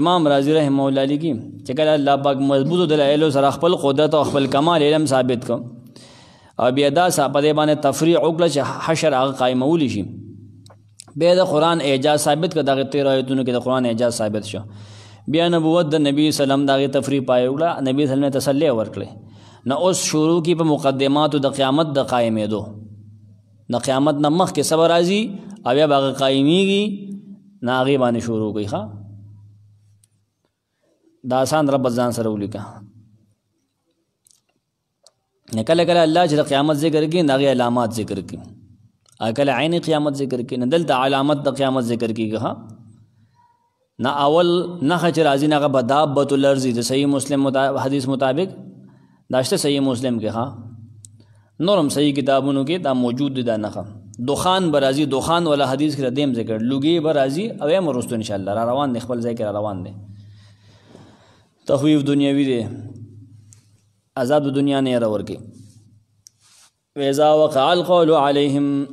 امام رازی رحم الله علیه چې کله الله پاک مضبوط دلایل سره خپل قدرت او خپل کمال علم ثابت کوم او بیا دا صاحب دې باندې تفریع وکړه چې حشر هغه قائمول شي بیا د قران اعجاز ثابت کړه دغه 13 آیتونو کې د قران اعجاز ثابت شو بیا نبوت د نبی سلام دغه تفریق پایوړه نبی سلام تسلی ورکړي نو اوس شروع کی په مقدماتو د قیامت د قائمېدو د قیامت نه مخ کې صبر راځي او بیا هغه قائميږي ناغي باندې شروع کوي ښا دا آسان رب ځان سره ولیکا نکله کله الله چې د قیامت ذکر کوي ناغي علامات ذکر کوي اکل عین قیامت ذکر کوي ندل د علامت د قیامت ذکر کوي ها نه اول نه خچ راځي نه بدابت الارض د صحیح مسلم مطابق حدیث مطابق داشته صحیح مسلم کې ها نورم صحیح کتابونو کې دا موجود دي دا نه دوخان برازي دوخان ولا حدیث کې دیم ذکر لوګي برازي او هم ورستو ان شاء الله را روان دي خپل ذکر روان دي تخویف دنیوي دي عذاب دنیا نه راور کې ویزا وقع القول علیهم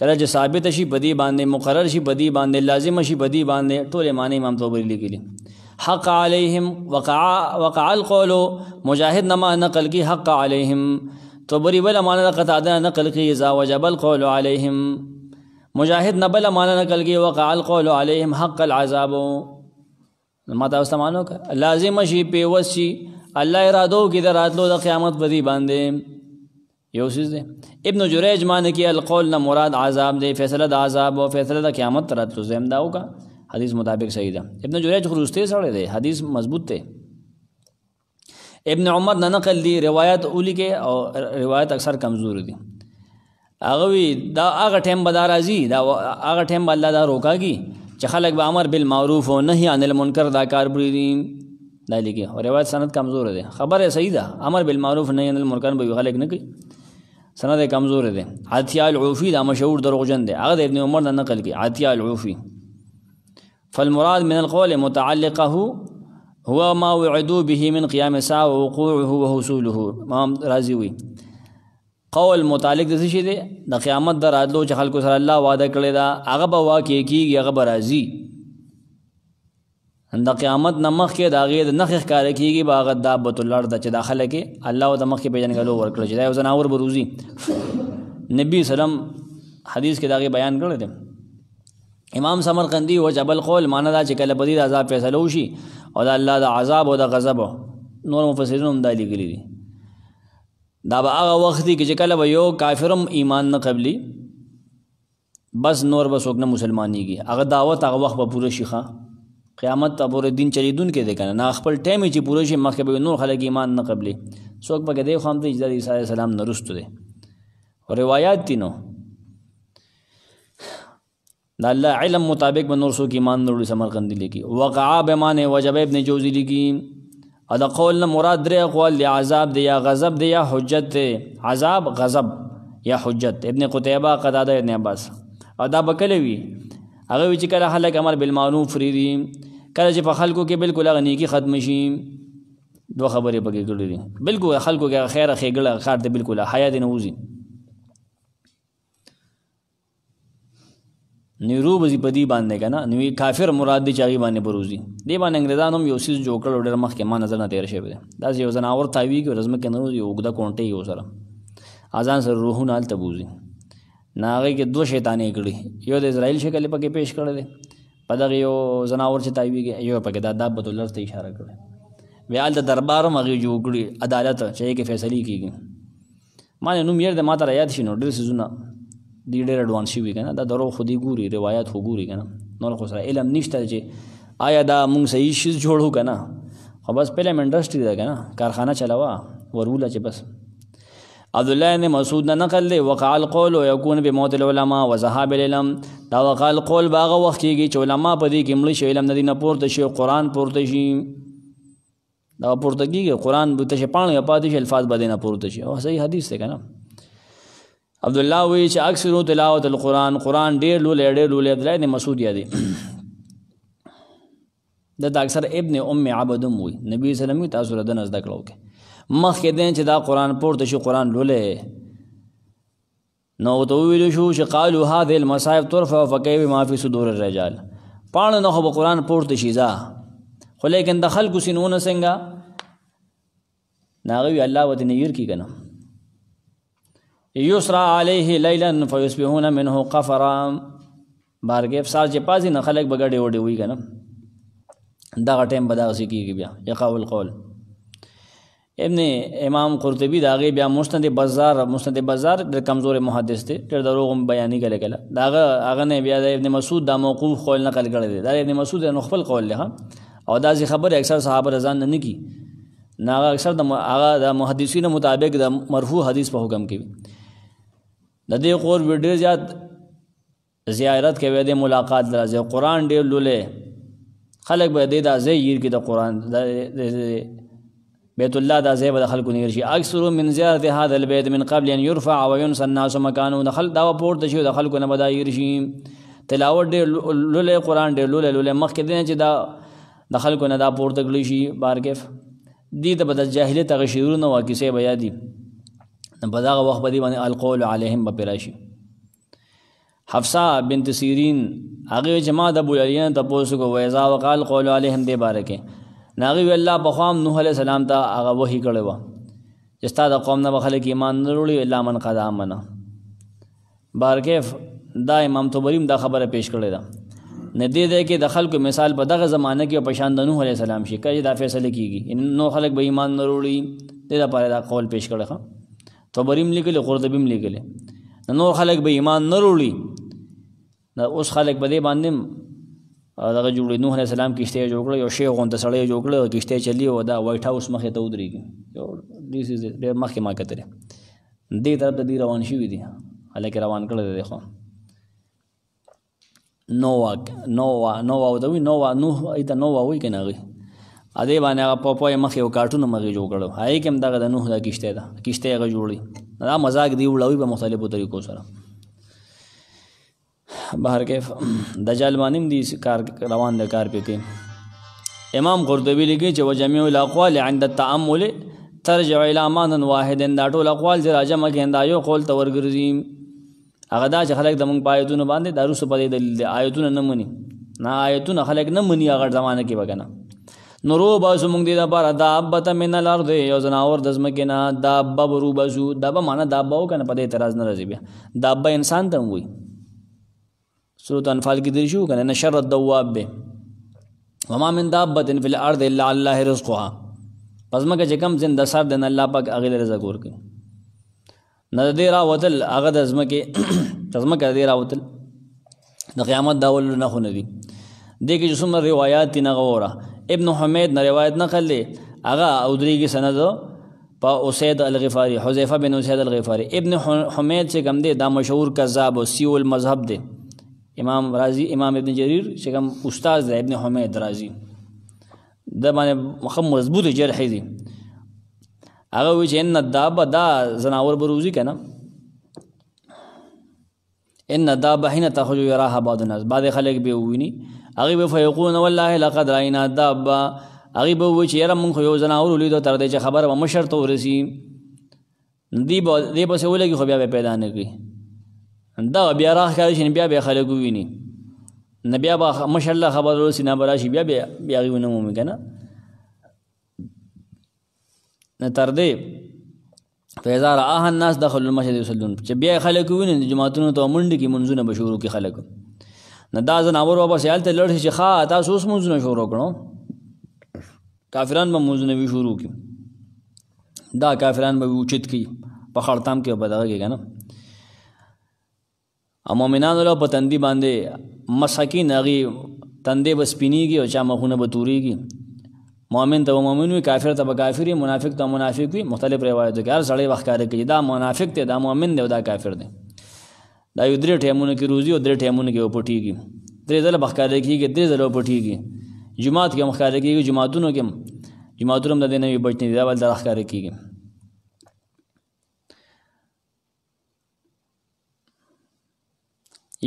کله چې ثابت شي بدی باندې مقرر شي بدی باندې لازم شي بدی باندې ټول معنی امام طبری لیکلي حق علیہم وقع وقع القول مجاهد نما نقل کی حق علیہم طبری بل معنی قطادہ نقل کی اذا وجب القول علیہم مجاهد نبل معنی نقل کی وقع القول علیہم حق العذاب ماته واستمانو لازم شي پیوس شي الله ارادو کې دراتلو د قیامت بدی باندې یو سیز دی ابن جریج معنی کې القول نه مراد عذاب دی فیصله د عذاب او فیصله د قیامت راتلو زم دا وکا حدیث مطابق صحیح ده ابن جریج خروسته سره دی حدیث مضبوط دی ابن عمر نه نقل دی روایت اولی کې او روایت اکثر کمزور دي هغه وی دا هغه ټیم به دا راځي دا هغه ټیم به الله دا روکاږي چې خلک به امر بالمعروف او نهي عن المنکر دا کار بری دا لیکي او روایت سند کمزور ده خبره صحیح ده امر بالمعروف نهي عن المنکر به خلک نه کوي سند کمزور دی عطیه العوفی دا مشهور دروغجن دی هغه ابن عمر نه نقل کی عطیه العوفی فالمراد من القول متعلقه هو ما وعدوا به من قيام الساعه ووقوعه وحصوله امام رازی وی قول متعلق د شي دی د قیامت د راتلو چې خلکو سره الله وعده کړی دا هغه به واقع کیږي هغه به راځي د قیامت نمخ کې دا غي د نخ ښکار کیږي باغ د دابت الارض چې داخله کې الله او د مخ کې پیژنګلو ورکړي چې دا یو زناور بروزي نبی سلام حدیث کې دا غي بیان کړی دی امام سمرقندی او جبل قول معنا دا چې کله بدی د عذاب فیصلو شي او د الله د عذاب او د غضب نور مفسرین هم دا لیکلي دي دا به هغه وخت کې چې کله یو کافرم ایمان نه قبلي بس نور به څوک نه مسلمانېږي هغه دعوت هغه وخت به پوره شي ښه قیامت ته پورې دین چریدون کې دی کنه نه خپل ټایم چې پوره شي مخکې به نور خلک ایمان نه قبلې څوک پکې دی خو هم د اجازه عیسی السلام نه رستو دی او روایت دي نو دا الله علم مطابق به نور څوک ایمان نه وړي سمرقندی لګي وقع بمانه وجب ابن جوزی لګي ادا قول نه مراد درې اقوال دی عذاب دی یا غضب دی یا حجت دی عذاب غضب یا حجت ابن قتیبه قتاده ابن عباس ادا بکلوی هغه چې کله خلک امر بالمعروف فریدي کله چې په خلکو کې بالکل هغه نیکی ختم شي دوه خبرې پکې کړې دي بالکل خلکو کې خیره خېګړه خار دې بالکل حیا دې نه وځي نیرو بزی پدی باندې کنه نوې کافر مراد دي چاغي باندې بروزي دې باندې انګریزان هم یو سیس جوړ کړ ډېر مخ کې ما نظر نه تیر شي دا یو زناور تاوی کې رزم کې نه یو غدا کونټي یو سره اذان سره روحونه ال تبوزي ناغه کې دوه شیطانې کړې یو د اسرائیل شکل پکې پیش کړل په دغه یو زناور چې تایویږي یو پکې دا دابه دولر ته اشاره کړې ویال د دربار مغه جوړ کړی عدالت چې کې فیصله کیږي ما نه نوم یې د ما ته یاد شینو ډېر سيزونه دی ډېر اډوانس شي کنه دا درو خودي ګوري روایت خو ګوري کنه نور خو سره علم نشته چې آیا دا مونږ صحیح شیز جوړو کنه خو بس پهلم انډستری ده کنه کارخانه چلاوه وروله چې بس عبد الله بن مسعود نه نقل دی وقع القول ويكون بموت العلماء وذهاب العلم دا وقع القول باغه وخت کېږي چې علما په دې کې مړي شي علم ندي نه پورته شي قران پورته شي دا پورته کېږي قران به ته پانه پاتې شي الفاظ به نه پورته شي او صحیح حدیث دی کنه عبد الله وی چې اکثر تلاوت القران قران ډېر لولې ډېر لولې عبد الله بن مسعود یادي دا, دا اکثر ابن ام عبدم وی نبی صلی الله علیه وسلم تاسو ردن از دکړو کې مخکې دین چې دا قران پورته شي قران لولې نو تو ویل شو چې قالو هذه المصائب ترفع فكيف ما في صدور الرجال پاڼه نو خو قران پورته شي ځا خو لیکن د خلکو سينونه څنګه ناغوي الله وته نیر کی کنه یسرا علیه لیلا فیصبحون منه قفرا بارګې سار چې پازي نه خلک بغړې وډې وې کنه دا ټیم بداسي کیږي بیا یقاول قول, قول ابن امام قرطبي دا غي بیا مسند بازار مسند بازار د کمزور محدث دی ډېر دروغ بیانې کله کله دا هغه نه بیا د ابن مسعود دا موقوف قول نقل کړی دی دا ابن مسعود نو خپل قول له او دا ځی خبره اکثر صحابه رضان نه کی ناغه اکثر د هغه د محدثینو مطابق د مرفوع حدیث په حکم کې د دې قول ویډیو زیات زیارت کوي د ملاقات درځي قران ډېر لولې خلک به د دې د ځای کې د قران بیت الله دا ځای به د خلکو نیر شي اکثر من زیارت هذا البيت من قبل ان يرفع وينسى الناس مكانه دخل دا پورته شي د خلکو نه بدایر شي تلاوت ډېر لولې قران ډېر لولې لولې مخکې دنه چې دا د خلکو نه دا پورته کړی شي بارکف دې ته بد جاهلیت هغه شعرونه وا کیسه بیا دي نو په داغه وخت باندې با القول عليهم به پراشي حفصه بنت سیرین هغه جما د ابو علیان تاسو کو ویزا وقال قول عليهم دې بارکه ناغي وی الله بخوام نوح علیہ السلام ته هغه وحی کړو چې ستا د قوم نه بخلک ایمان نه وروړي الا من قد امنه بارکیف دا امام طبریم دا خبره پیش کړې ده نه دې ده کې د خلکو مثال په دغه زمانه کې په شان د نوح علیہ السلام شي کړي دا فیصله کیږي ان نو خلک به ایمان نه وروړي دې لپاره دا قول پیش کړی ښه طبریم لیکل قرطبیم لیکل نو خلک به ایمان نه وروړي اوس خلک به دې باندې دغه جوړې نوح علیه السلام کشته جوړ کړ یو شی غونډه سړی جوړ کړ کشته چلی او دا وایټ هاوس مخې ته ودرېږي دیس از ډېر مخکې ما کتلې دې طرف ته دی روان شوي دي هلکې روان کړل دی خو نووا نووا نووا ورته وایي نووا نوح ته نووا وایي که نه هغې ادې باندې هغه پاپا یې مخې یو کارټون مخې جوړ کړو هغې کې هم دغه د نوح دا کشته ده کشته یې هغه جوړي دا مذاق دی وړوي په مختلفو طریقو سره بهر کې د جالمانیم دی کار روان د کار پکې امام قرطبی لیکي چې وجميع الاقوال عند التامل ترجع الى مان واحد دا ټول اقوال چې راجمه کې اندا یو قول تور ګرځي هغه دا چې خلک د موږ پایتونو باندې دارو سپدې دلیل دی آیتونه نه مني نه آیتونه خلک نه مني هغه زمانه کې وګنه نورو باسو موږ دی د بار دا ابت من الارض یو زناور د زمکه نه دا بب رو بزو دا به معنا دا به وکنه په دې اعتراض نه راځي بیا دا به انسان ته وایي سورۃ انفال کې درې شو کنه نشر الدواب به وما من دابه فی الارض الا الله رزقها پس مګه چې کم زنده سر دین الله پاک اغه رزق ورکړي نه دې را وتل هغه د ځمکه ځمکه دې را وتل د قیامت دا ول نه خونه دي دې کې څومره روایت نه غوړه ابن حمید نه روایت نقل لري هغه او درې کې سند په اسید الغفاری حذیفه بن اسید الغفاری ابن حمید چې کوم دی دا مشهور کذاب او سیول مذهب دی امام رازی امام ابن جریر چې کوم استاد دی ابن حمید رازی د باندې مخم مضبوط جرح دی هغه وی چې ان دابه دا زناور بروزی کنه ان دابه هنا تخرج يراها بعض الناس بعض خلک به ویني هغه به فیقون والله لقد راينا دابه هغه به وی چې یاره مونږ یو زناور ولیدو تر دې چې خبر و مشر ته ورسی دی به دی به سولګي خو بیا به پیدا نه کی دا بیا راخاله شي بیا به خلک ویني نه بیا به ماشاءالله خبر ورسې نه براشي بیا بیا بیا غوونه مو کنه نه تر دې فیزار اه الناس دخل المسجد يصلون چې بیا خلک ویني جماعتونو ته منډه کې منځونه به شروع کې خلک نه دا ځن اور بابا سیال ته لړ شي ښا تاسو اوس منځونه شروع کړو کافران به منځونه وی شروع کې دا کافران به وچت کې په خړتام کې بدغه کې کنه او مؤمنانو له په تندي باندې مسکی نغي تندې بس پینیږي او چا مخونه به توريږي مؤمن ته مؤمن وي کافر ته کافر وي منافق ته منافق وي مختلف روایتو کې هر سړی وخت کار کوي دا منافق ته دا مؤمن دی او دا کافر دی دا یو درې ټیمونه کې روزي او درې ټیمونه کې پټيږي درې ځله بخکار کېږي درې ځله پټيږي جمعات کې مخکار کېږي جمعاتونو کې جمعاتونو هم د دې نه بچنی دا ول درخ کار کېږي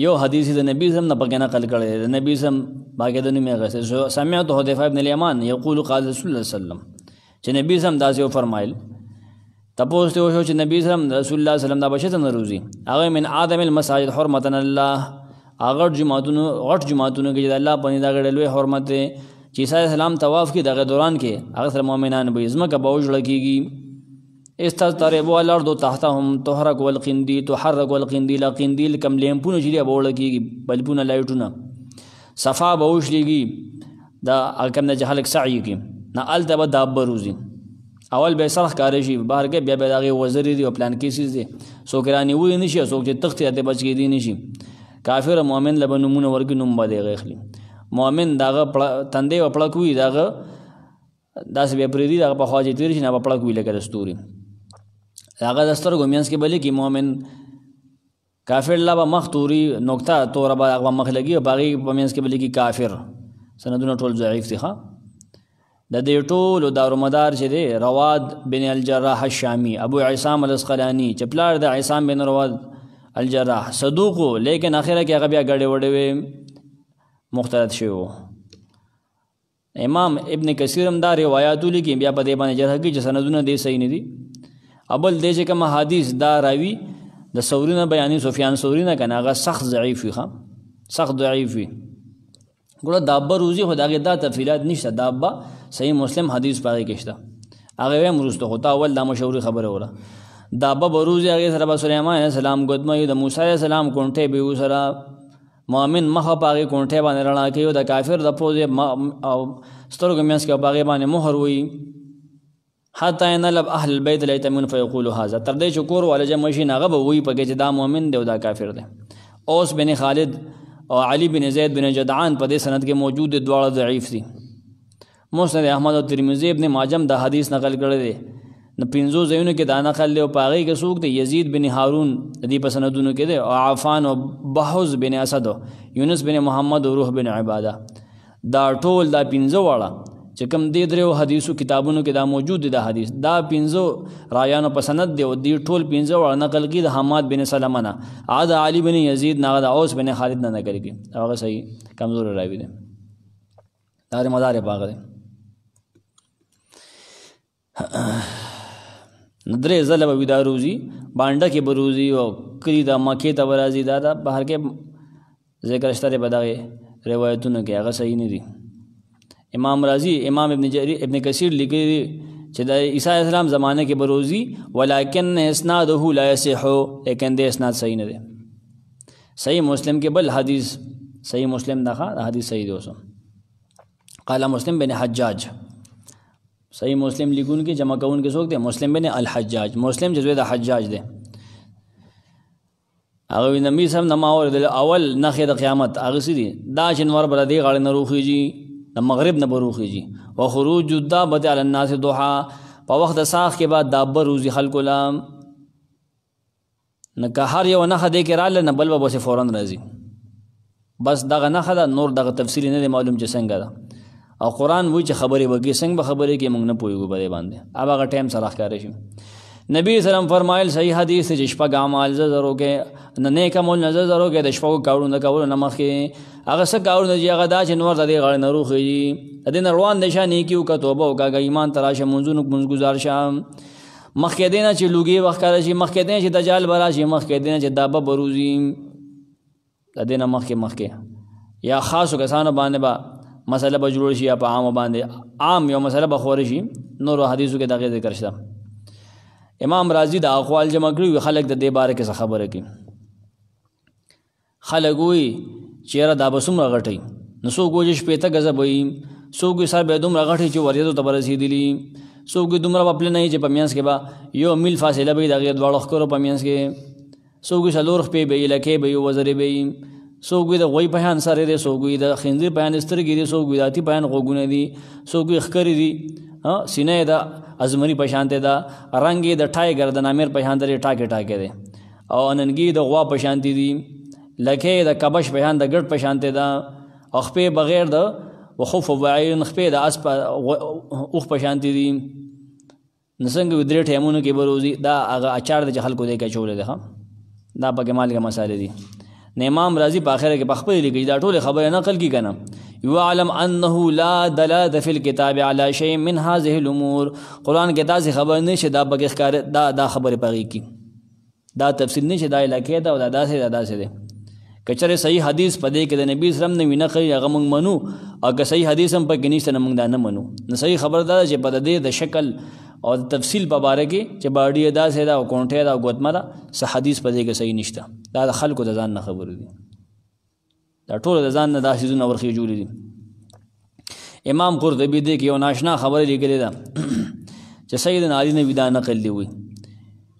یو حدیث د نبی زم نه پکې نقل کړي د نبی زم باګه د نیمه غسه سمعت حذیفه ابن الیمان یقول قال رسول الله صلی الله علیه وسلم چې نبی زم داسې فرمایل تپوس ته شو چې نبی سلام رسول الله سلام دا بشه ته روزي هغه من ادم المساجد حرمتا الله هغه جمعتونو غټ جمعتونو کې د الله په دا غړلوې حرمت چې سلام طواف کې دغه دوران کې هغه سره مؤمنان به ازمه کا بوج لګيږي استضرب الارض تحتهم تحرك والقندي تحرك والقندي لا قنديل کم لیمپونه چې به ولګي بلبونه لایټونه صفا به وشلېږي دا کم نه جهل سعی کی نه ال تب دابه روزي اول به سرخ کار شي بهر کې بیا به دغه وزری دی او پلان کې سیز دي څوک رانی وې نشي څوک چې تخت ته بچ کې دي نشي کافر مؤمن لبه نمونه ورګ نوم باندې غېخلي مؤمن داغه تندې وپړکوي داغه داسې به پریدي دغه په خواجه تیر شي نه په پړکوي لکه د ستوري هغه د سترګو مینس کې بلی کې مؤمن کافر لا به مخ توري نقطه تور به هغه مخ لګي او باقي په مینس کې بلی کې کافر سندونه ټول ضعیف دي ښا د دې ټولو دارومدار چې دی رواد بن الجراح الشامی ابو عصام الاسقلانی چې پلار د عصام بن رواد الجراح صدوق لیکن اخره کې هغه بیا غړې وړې مختلط شوی امام ابن کثیر هم دا روایتو لیکي بیا په دې باندې جرح کوي چې سندونه دې صحیح نه دي ابل دې چې کوم حدیث دا راوي د سوري نه بیانې سفیان سوري نه کنه هغه سخت ضعیف وي خام سخت ضعیف وي ګوره دابه روزي خدای دا تفصیلات نشته دابه صحیح مسلم حدیث پاره کې شته هغه هم روز ته هوتا اول دا مشوري خبره وره دابه بروز هغه سره به سليمان عليه السلام ګدمه د موسی عليه السلام کونټه به وسره مؤمن مخه پاګه کونټه باندې رڼا کوي د کافر د پوزې او سترګو مېس کې پاګه باندې مهر وي حتی نلب اهل البيت لیتمن فیقول هذا تر دې چې کور ولجه مشي ناغه به وی پکې چې دا مؤمن دی او دا کافر دی اوس بن خالد او علی بن زید بن جدعان په دې سند کې موجود دواړه ضعیف دي مسند احمد او ترمذی ابن ماجم دا حدیث نقل کړی دی نو پینځو ځایونو کې دا نقل له پاغي کې څوک دی یزید بن هارون دې په سندونو کې دی او عفان او بحوز بن اسد یونس بن محمد او روح بن عباده دا ټول دا پینځه واړه چې کوم دې درو حدیثو کتابونو کې دا موجود دی دا حدیث دا پنځو رایانو په سند دی او دې ټول پنځو ور نقل کې د حماد بن سلمہ نه عاد علي بن یزید نه د اوس بن خالد نه نقل کې هغه صحیح کمزور راوی دی دا مدار پاغه دی ندرې زله به ودا روزي باندې کې بروزي او کلی دا مکه ته ورازي دا بهر کې ذکر شته به دا روایتونه کې هغه صحیح نه دي امام رازی امام ابن جریر ابن کثیر لیکي چې د عیسی السلام زمانه کې بروزی ولکن اسناده لا صح لیکن د اسناد صحیح نه دی صحیح مسلم کې بل حدیث صحیح مسلم دغه حدیث صحیح دی اوسم قال مسلم بن حجاج صحیح مسلم لیکون کې جمع کون کې څوک دی مسلم بن الحجاج مسلم جزوی د حجاج دی هغه نبی صاحب نما اول اول نخې د قیامت هغه سړي دا جنور بر دی غړ نه روخيږي د مغرب نه بروخیږي او خروج الدابه علی الناس دوها په وخت د ساخ کې بعد دابه روزي خلکو لام نه که هر یو نه خدای کې رااله نه بل به فورا راځي بس دغه نه خدا نور دغه تفسیر نه معلوم چې څنګه ده او قران وایي چې خبره وږي څنګه به خبره کې موږ نه پويګو به باندې اوبه ټیم سره ښکارې شي نبی سلام فرمایل صحیح حدیث چې شپه ګامال زرو کې نه نیک مول نه زرو کې د شپو کارو نه کول نه مخې هغه څه کارو نه هغه دا چې نور د دې غړ نه روخي د دین روان نشانه کیو کا توبه او کا ایمان تراشه منځونو منځ گزار شام مخکې دینه چې لوګي وخت کار شي مخکې دینه چې دجال برا شي مخکې دینه چې دابه بروزي د دینه مخکې مخکې یا خاصو کسانو باندې با مسله به جوړ شي یا په عام باندې عام یو مسله به خور شي نور حدیثو کې دغه ذکر شته امام رازی دا اقوال جمع کړی خلک د دې باره کې خبره کوي خلک وی چیرې دا بسوم راغټي نو سو ګوجش پېته غزبوي سو ګو سر به دوم راغټي چې ورېدو ته رسیدلی سو ګو دومره خپل نه چې پمیانس کې با یو میل فاصله به دغه دواړو خکرو پمیانس کې سو ګو سلور خپې به لکه به یو وزرې به سو ګو د غوي په هان سره دې سو ګو د خنزیر په هان سترګې دې سو ګو داتي په هان غوګونه دي سو ګو خکرې دي سینې دا ازمري په شان ده رنګي د ټایګر د نامیر په شان ده ټاکه ټاکه ده او اننګي د غوا په شان دي لکه د کبش په شان د ګډ په شان ده خپې بغیر د وخوف او وعین خپې د اس په اوخ په شان دي نسنګ ودری ټیمونو کې بروزي دا هغه اچار د خلکو دی کې چولې ده دا پکې مالګه مسالې دي نه امام رازی په اخره کې بخپل لګی دا ټول خبره نقل کی کنه یو علم انه لا دلاله فی الكتاب علی شیء من هذه الامور قران کې تاسو خبر نشه دا بګی ښکار دا دا خبره پغی کی دا تفصیل نشه دا علاقې دا دا داسې دا داسې ده کچره صحیح حدیث پدې کې د نبی اسلام نه وینه کوي هغه موږ منو او که صحیح حدیث هم پکې نشته موږ دا نه منو نو صحیح خبر دا چې په دې د شکل او تفصیل په باره کې چې باډی داسې دا او کونټه دا او ګوتمه دا صحیح حدیث پدې کې صحیح نشته دا د خلکو د ځان نه خبرې دي دا ټول د ځان نه دا سيزونه ورخي جوړې دي امام قرطبي دې کې یو ناشنا خبره لیکلې ده چې سیدنا علی نے ودا نقل دی وي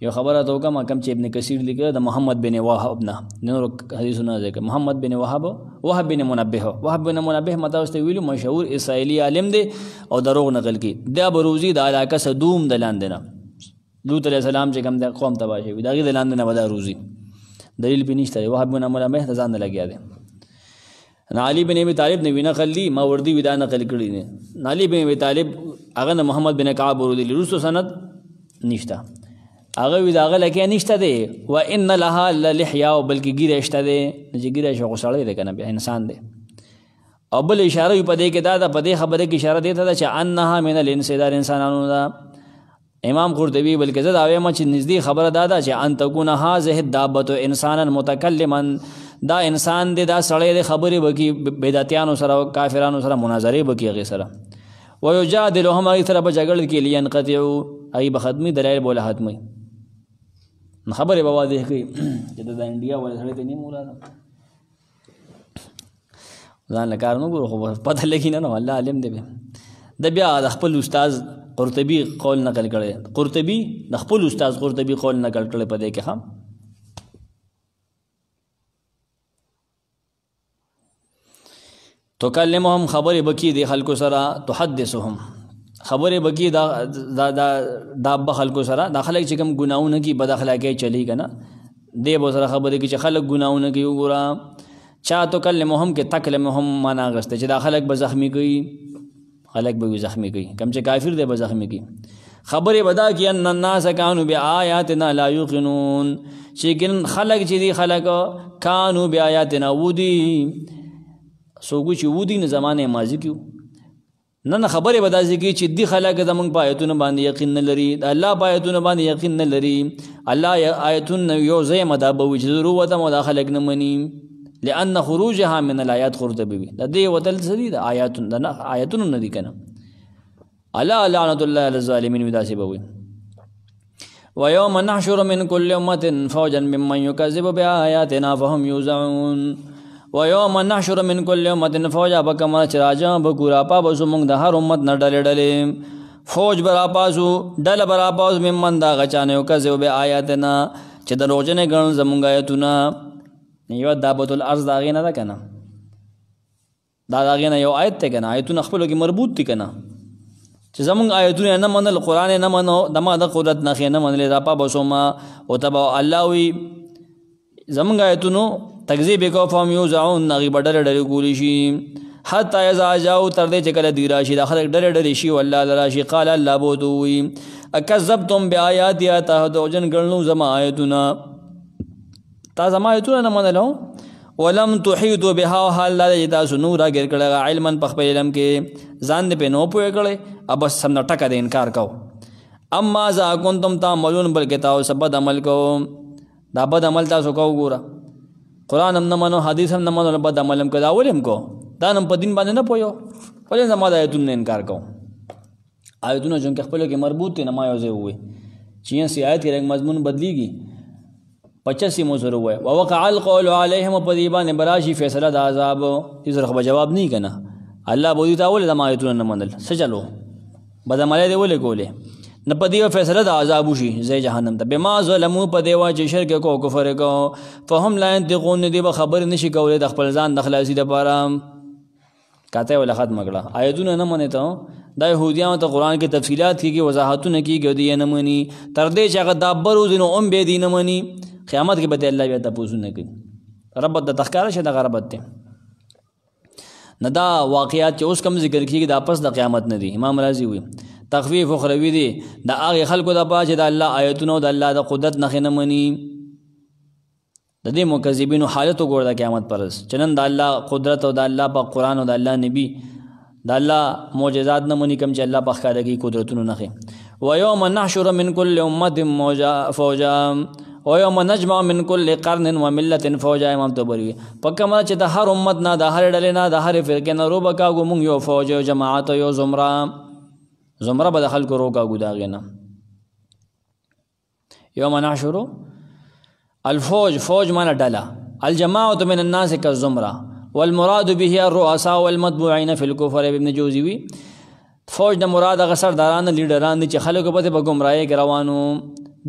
یو خبره ته وکم کم چې ابن کثیر لیکل د محمد بن وهب نه نور حدیثونه ذکر محمد بن وهب وهب بن منبه وهب بن منبه متا واست ویلو مشهور اسرائیلی عالم دی او دروغ نقل کی د بروزی د علاقه سدوم دلاندنه لوط علیہ السلام چې کوم د قوم تباہ شي دا غي دلاندنه ودا روزي دلیل به نشته وهب بن ملامه ته ځان نه لګیا دی علي بن ابي طالب نه وینا خلی ما وردی ودا نقل کړی نه علي بن ابي طالب هغه نه محمد بن کعب ورودی لرسو سند نشته هغه وی داغه لکه نشته دی و ان لها للحیا بلکې ګیره شته دی چې ګیره شو غسړی دی کنه بیا انسان دی او بل اشاره په دې کې دا د پدې خبره کې اشاره دی ته چې انها من الانسدار انسانانو دا امام قرطبي بلکې زه دا وایم چې نږدې خبره دا ده چې ان تكون هاذه دابته انسانا متکلما دا انسان دې دا سړی د خبرې وکي بدعتيانو سره او کافرانو سره مناظره وکي هغه سره ويجادلهم اي طرف جګړه کې لین قطعو اي بخدمي دلایل بوله ختمي خبره به واضح کوي چې دا انډیا ولې سړی ته نیمه ولاده ځان لکار نه ګورو خو پته لګی نه نو الله علم دی د بیا د خپل استاد قرطبي قول نقل کړي قرطبي د خپل استاد قرطبي قول نقل کړي په دې کې هم تو کلمهم خبره بکی دی خلکو سره تحدثهم خبره بکی دا دا دا دا به خلکو سره دا خلک چې کوم ګناونه کی بد اخلاقی چلی کنه دی به سره خبره کی چې خلک ګناونه کی وګورا چا تو کلمهم کې تکلمهم معنا غسته چې دا خلک به زخمی کوي خلک به زخمی کوي کم چې کافر دی به زخمی کوي خبره ودا کی ان الناس كانوا بیااتنا لا یوقنون چې خلک چې دي خلک كانوا بیااتنا ودی سوګو چې ودی نه زمانه ماضی کیو نه نه خبره به داسې کې چې دی خلک زمونږ په آیتونو باندې یقین نه لري د الله په آیتونو باندې یقین نه لري الله آیتونه یو ځای مدا به وجدرو وته مداخله نه مني لأن خروجها من الآيات خروج تبوي د دې ودل سړي د آیاتون د آیاتونو نه دي کنه الا لعنت الله للظالمین وداسي بوي ويوم نحشر من كل امه فوجا ممن يكذب بآياتنا فهم يوزعون ويوم نحشر من كل امه فوجا بكما چراجا بکورا پا بسومنګ د هر امت نه ډلې ډلې فوج برا پاسو ډل برا پاسو ممن دا غچانه او کذب بآياتنا چې دروژنه ګڼ زمونږ آیتونه یو دابت الارض دا غینه ده کنه دا دا غینه یو آیت ته کنه آیتونه خپل کې مربوط دي کنه چې زمونږ آیتونه نه منل قران نه منو دما د قدرت نه نه منل دا په بسوما او تبا الله وی زمونږ آیتونو تکذیب کو فهم یو ځاون نغي بډره ډری کولی شي حتی اذا جاءو تر دې چې کله دی راشي د خلک ډېر ډېر شي والله لراشي قال الله بودوي اکذبتم بیاات یا ته دوجن ګړنو زما آیتونه تا زما ایتونه نه منلو ولم تحیدو بها حال لا جتا سنو را ګر کړه علما په خپل علم کې ځان په نو پوهه کړي اب بس سم نه ټکه د انکار کو اما ذا کنتم تعملون بلکې تاسو سبد عمل کو دا بد عمل تاسو کو ګوره قران هم نه منو حدیث هم نه منو بد عمل هم کو دا ولیم کو دا نن په دین باندې نه پوهیو ولې زما د ایتونه انکار کوم آیتونه چې خپل کې مربوط دي نه ما یو ځای وي چې یې آیت کې مضمون بدلیږي 85 مزر وای او وقع القول علیهم په دی باندې براشي فیصله د عذاب هیڅ رغبه جواب نه کنا الله بودی تاول د مایتون نه منل څه چلو بدمله دی ولې کوله نه په دی فیصله د عذاب شي زې جهنم ته بما ظلمو په دی وا چې شرک کو کفر کو فهم لا ينتقون دی به خبر نشي کوله د خپل ځان د خلاصي لپاره کاته ول ختم کړه آیتونه نه منې ته د يهوديانو ته قران کې تفصيلات کیږي وضاحتونه کیږي دی نه مني تر دې چې هغه دابروز نو ام به دی نه مني قیامت کې به الله بیا تاسو نه کوي رب د تخکار شه د غربت ته نه دا واقعیات چې اوس کم ذکر کیږي د اپس د قیامت نه دي امام رازی وي تخفیف اخروی دي د هغه خلکو د پاج د الله آیتونو د الله د قدرت نه نه مني د دې مکذبینو حالت وګور د قیامت پرس چنن د الله قدرت او د الله په قران او د الله نبی د الله معجزات نه مني کم چې الله په ښکارګي قدرتونو نه و یوم نحشر من كل امه فوجا او یوم نجمع من کل قرن و ملت فوج امام طبری پکه مله چې د هر امت نه د هر ډلې نه د هر فرقې نه روبه کاګو مونږ یو فوج یو جماعت یو زمره زمره به خلکو روکاګو دا غنه یوم نحشر الفوج فوج معنی ډله الجماعه من الناس كالزمره والمراد به الرؤساء والمتبوعين في الكفر ابن جوزي فوج د مراد غسر داران لیډران چې خلکو په دې بګمراهي روانو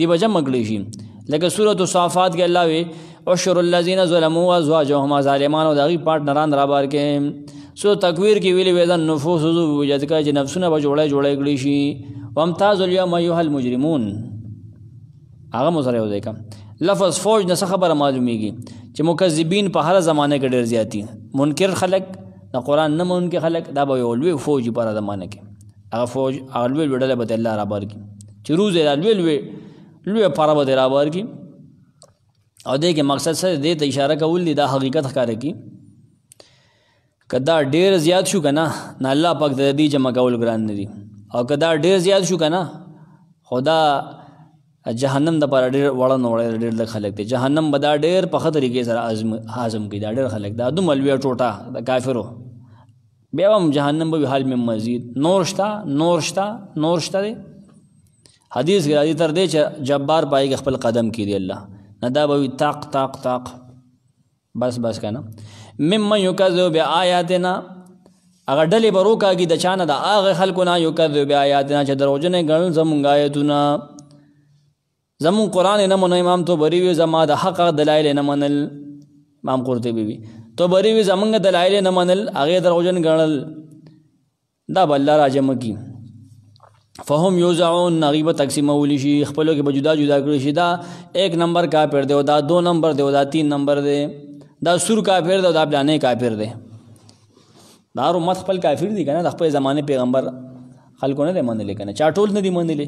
دی بجمع کړی شي لکه سورۃ الصافات کې الله وی اشر الذين ظلموا وازواجهم ظالمان او دغه پارتنران را بار کې سو تکویر کې ویلي ویدن نفوس وجد کا چې نفسونه به جوړه جوړه کړی شي وامتاز اليوم ايها المجرمون هغه مزره وځي کوم لفظ فوج نه خبره معلومیږي چې مکذبین په هر زمانه کې ډېر زیاتی منکر خلق د قران نه مونږ خلق دا به ولوي فوج په هر زمانه کې هغه فوج هغه ولوي ډله به الله را بار کې چې روزه ولوي لوی پاره به درابر کی او دې کې مقصد سره دې ته اشاره کول دي دا حقیقت ښکارې کی کدا ډیر زیات شو کنه نه الله پاک د دې جمع کول ګران نه دي او کدا ډیر زیات شو کنه خدا جهنم د پر ډیر وړه نوړه ډیر د خلک دي جهنم بدا ډیر په خطرې کې سره ازم حازم کې دا ډیر خلک دا دوم الوی ټوټه د کافرو بیا هم جهنم به حال مې مزید نور شتا نور شتا نور شتا دی حدیث کې راځي تر دې چې جبار پای خپل قدم کې دی الله ندا به طاق طاق طاق بس بس کنه مم یکذب بیااتنا اگر ډلې به روکاږي د چانه د هغه خلکو نه یکذب بیااتنا چې دروژنې ګڼل زمونږ آیتونه زمون قران نه مون امام تو بری وي زما د حق دلایل نه منل امام قرطبي وي تو بری وي زمونږ دلایل نه منل هغه دروژن ګڼل دا بل راځم کی فهم یوزعون نغیب تقسیم اولی شي خپلو کې بجدا جدا کړی شي دا ایک نمبر کافر دی او دا دو نمبر دی او دا تین نمبر دی دا سور کافر دی او دا بلانه کافر دی دا رو مت خپل کافر دی کنه د خپل زمانه پیغمبر خلکو نه دی منلې کنه چا ټول نه دی منلې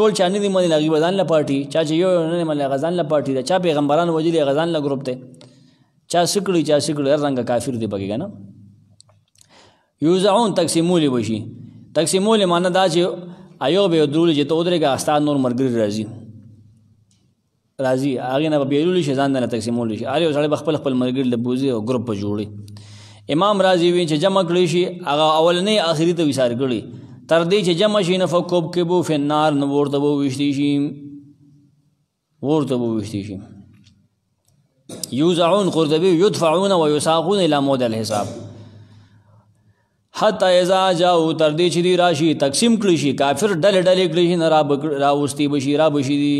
ټول چا نه دی منلې غیب ځان لا پارټي چا چې یو نه منلې غزان لا پارټي دا چا پیغمبران وجلې غزان لا ګروپ دی چا سکړي چا سکړي هر رنګ کافر دی بګی کنه یوزعون تقسیمولې وشي تقسیمول معنی دا چې ایوب یو درول چې ته ودرېګا استا نور مرګري راځي راځي هغه نه بیرول شي ځان نه تقسیمول شي اړ یو ځړې خپل خپل مرګري له بوزي او ګروپ جوړي امام رازي وین چې جمع کړی شي هغه اولنې اخري ته وسار کړی تر دې چې جمع شي نه فکوب کې بو فنار نو ورته بو وشتي شي ورته بو وشتي شي یوزعون قرطبي يدفعون ويساقون الى مود الحساب حتا اذا جاءو تر دې چې دی راشي تقسیم کړی شي کافر ډله ډله کړی شي نه را بکړ را وستي بشي را بشي دی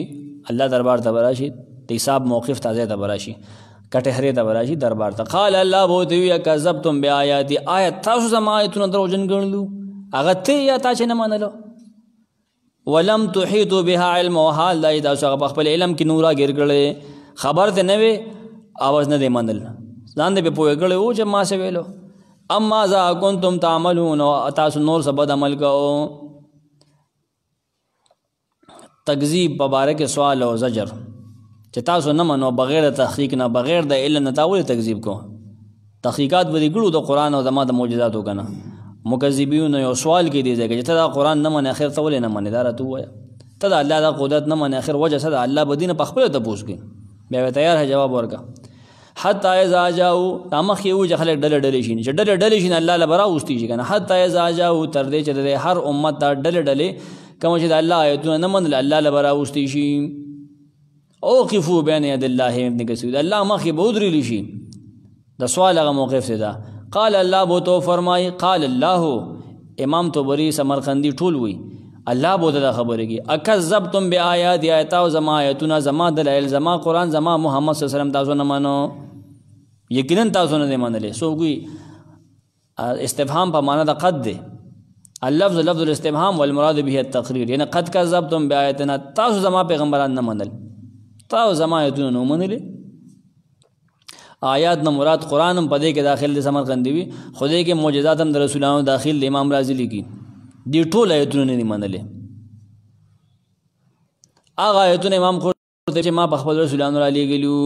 الله دربار ته راشي د حساب موقف تازه ته راشي کټه هره ته راشي دربار ته قال الله بو دی یا کذبتم بیاات آیت تاسو زما آیتونه دروژن ګڼلو هغه ته یا تا چې نه منلو ولم تحيطوا بها علم وحال دای تاسو هغه خپل علم کې نورا ګر کړل خبر ته نه وي आवाज نه دی منل ځان دې په پوهګړې او چې ما سه ویلو اما ذا کنتم تعملون او تاسو نور څه بد عمل کوو تکذیب مبارک سوال او زجر چې تاسو نه منو بغیر تحقیق نه بغیر د علم نه تاول تکذیب کو تحقیقات ورې ګړو د قران او د ما د معجزاتو کنه مکذبین یو سوال کې دی چې ته د قران نه من اخر تول نه من اداره تو وای ته د الله د قدرت نه من اخر وجه سره الله بدینه په خپل ته پوښتګي بیا تیار ہے جواب ورکا حتا اذا جاءو تامخ یو چې خلک ډله ډله شین چې ډله ډله شین الله لبره اوستي شي کنه حتا اذا جاءو تر دې چې د هر امت ته ډله ډله کوم چې د الله آیتونه نه منل الله لبره اوستي شي اوقفوا بین ید الله ابن کثیر الله مخ به ودري لشي د سوال هغه موقف څه ده قال الله بو تو فرمای قال الله امام توبری سمرقندی ټول وی الله بو ته خبره کی اکذبتم بیاات یا ایتاو زما ایتونه زما دلائل زما قران زما محمد صلی الله علیه وسلم تاسو نه مانو یقینا تاسو نه منلې سو ګوي استفهام په معنا د قد دی اللفظ لفظ الاستفهام والمراد به التقریر یعنی قد کذبتم بیااتنا تاسو زما پیغمبران نه منل تاسو زما ایتونه نه منلې آیات نه مراد قران هم پدې کې داخل دي سمرقندی وي خدای کې معجزات هم د رسولانو داخل دي امام رازی لیکي دی ټول ایتونه نه منلې اغه ایتونه امام قرطبی چې ما په خپل رسولانو را لېګلو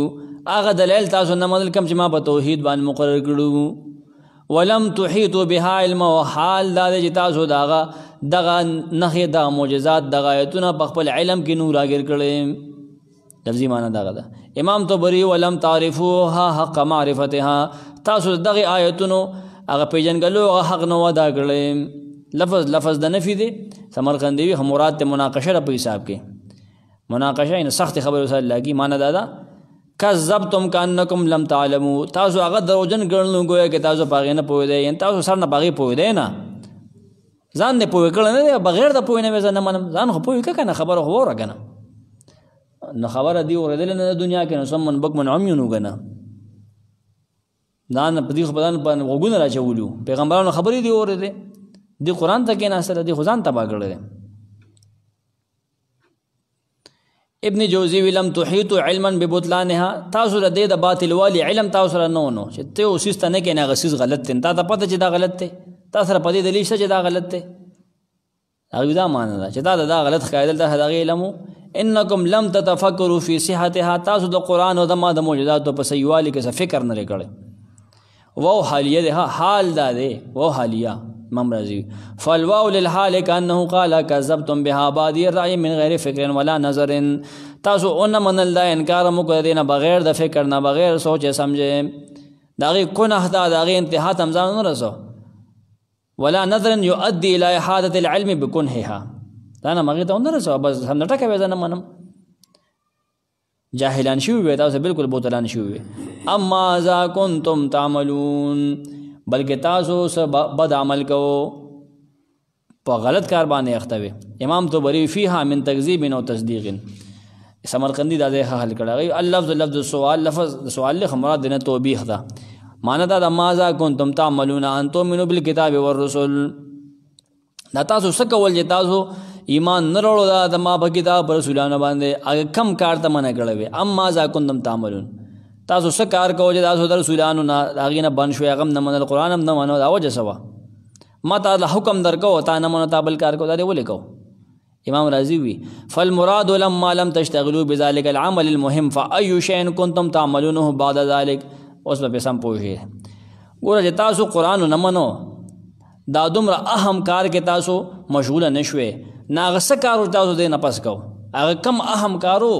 هغه دلیل تاسو نه منل کم چې ما په توحید باندې مقرر کړو ولم تحیطوا بها علم او حال دا چې تاسو داغه دغه نه د معجزات د غایتونه په خپل علم کې نور راګر کړي لفظي معنی دا غدا امام طبری ولم تعرفوها حق معرفتها تاسو دغه آیتونو هغه پیجنګلو هغه حق نه ودا کړي لفظ لفظ د نفي دي سمرقندوی هم مراد ته مناقشه په حساب کې مناقشه ان سخت خبره سره لګي معنی دا ده کذبتم کانکم لم تعلمو تاسو هغه دروژن ګڼلو ګویا کې تاسو پاغې نه پوي دی ان تاسو سر نه پاغې پوي دی نه ځان نه پوي کړل نه بغیر د پوي نه ځنه منم ځان خو پوي کنه خبره خو وره کنه نو خبره دی اوریدل نه دنیا کې نو سمن بک من عميونو کنه ځان په دې خبران باندې وګونه راچولو پیغمبرانو خبرې دی اوریدل دی قران ته کې نه سره دی خو ځان تبا کړل ابن جوزی ولم تحیط علما ببطلانها تاسو د دې د باطل والی علم تاسو را نو نو چې ته اوس است نه کې نه غسیز غلط تین تا ته پته چې دا غلط ته تاسو را پدې د لیش چې دا غلط ته دا دا معنی دا چې دا دا غلط خیال ده دا غیلمو انکم لم تتفکروا فی صحتها تاسو د قران او د ما د موجودات په سیوالی کې څه فکر نه لري کړه وو حالیه ده حال دا ده وو حالیه مم رضی فالواو للحال کانه قال کذبتم بها بادی الرای من غیر فکر ولا نظر تاسو اون منل دا انکار مو کو دینه بغیر د فکر نه بغیر سوچه سمجه داغه کنه دا داغه انتها تم ځان نه رسو ولا نظر يؤدي الى احاده العلم بكنهها دا نه مغه ته نه رسو بس هم نه ټکه وځنه منم جاهلان شو وي تاسو بالکل بوتلان شو وي اما ذا كنتم تعملون بلکې تاسو سب بد عمل کوو په غلط کار باندې اختوي امام طبری فیها من تکذیب او تصدیق سمرقندی دا زه حل کړه ال لفظ لفظ سوال لفظ سوال له مراد نه توبیخ ده معنی دا د مازا کنتم تعملون انتم من بالکتاب والرسل دا تاسو څه کول چې تاسو ایمان نه وروړو دا د ما په کتاب رسولانو باندې هغه کم کار ته منع کړی اما ځا کوندم تعملون تاسو څه کار کوو چې تاسو در رسولانو نه هغې نه بند شوي هغه هم نه منل قرآن هم نه منو دا وجه سوه ما تا له حکم درکو تا نه منو تا بل کار کو دا دې ولې کو امام رازی وی فالمراد لما لم تشتغلوا بذلك العمل المهم فاي شيء كنتم تعملونه بعد ذلك اوس په سم پوهی ګوره چې تاسو قرآن نه منو دا دومره اهم کار کې تاسو مشغوله نشوي ناغه څه کارو تاسو دې نه پس کو هغه کم اهم کارو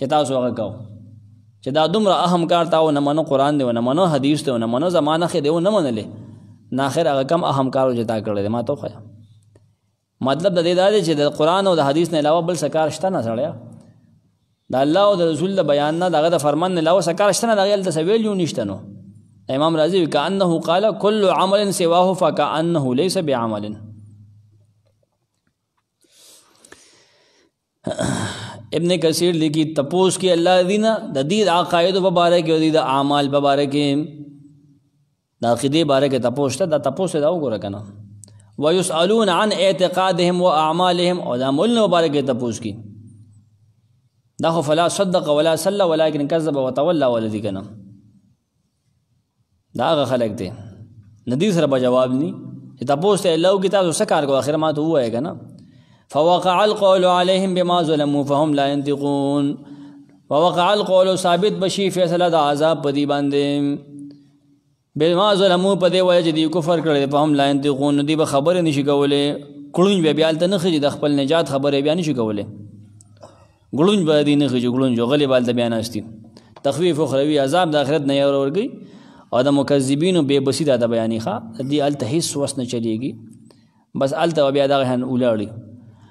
چې تاسو هغه کوو چې دا دومره اهم کار تا و نه منو قران دی و نه منو حدیث دی و نه منو زمانه خې دی و نه منلې ناخر هغه کم اهم کارو چې تا کړل ما ته خو مطلب د دې دا دی چې د قران او د حدیث نه علاوه بل څه کار شته نه سړیا د الله او د رسول د بیان نه دغه د فرمان نه علاوه څه کار شته نه دغه د سویل یو نشته نو امام رازی کانه قال كل عمل سواه فكانه ليس بعمل ابن کثیر لکی تپوس کې الله دینا د دې عقاید په باره کې د دې اعمال په باره کې د عقیده باره کې تپوس ته د تپوس دا وګوره کنه ويسالون عن اعتقادهم واعمالهم او د مول مبارک تپوس کې دا خو فلا صدق ولا صلى ولكن كذب وتولى ولذي کنه دا غ خلق دی ندی سره جواب ني تپوس ته الله کتاب سره کار کو اخر ما ته وایې کنه فوقع القول عليهم بما ظلموا فهم لا ينطقون ووقع القول ثابت بشي فیصله د عذاب پدی باندې بما ظلموا پدې وای چې دی کفر کړل په هم لا ينطقون دی به خبره نشي کولې کړون به بیال ته نه خږي د خپل نجات خبره بیان نشي کولې ګړون به دی نه خږي ګړون جو غلي بال د بیان استي تخفیف اخروی عذاب د آخرت نه اور ورګي او د مکذبینو به بسیده د بیانې ښه دی الته هیڅ وس نه چلیږي بس الته بیا دغه هن اولاړي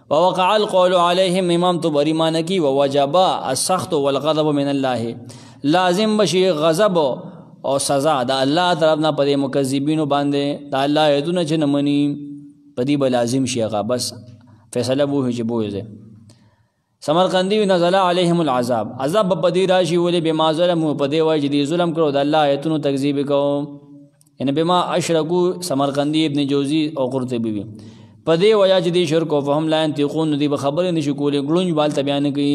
ووقع القول عليهم امام طبري معنی کی ووجب السخط والغضب من الله لازم بشي غضب او سزا د الله طرف نه پدې مکذبینو باندې د الله ایتونه چې نمنې پدې به لازم شي هغه بس فیصله بو هجب وځه سمرقندی نزل علیهم العذاب عذاب پدې راشي ولې بما ظلم پدې وای چې دې ظلم کړو د الله ایتونو تکذیب کوو ان بما اشرکو سمرقندی ابن جوزی او قرطبی بی, بی. په دې وجہ چې دې شرک او فهم لاین تیقون دې به خبره نشي کولې ګلونج بال ته بیان کړي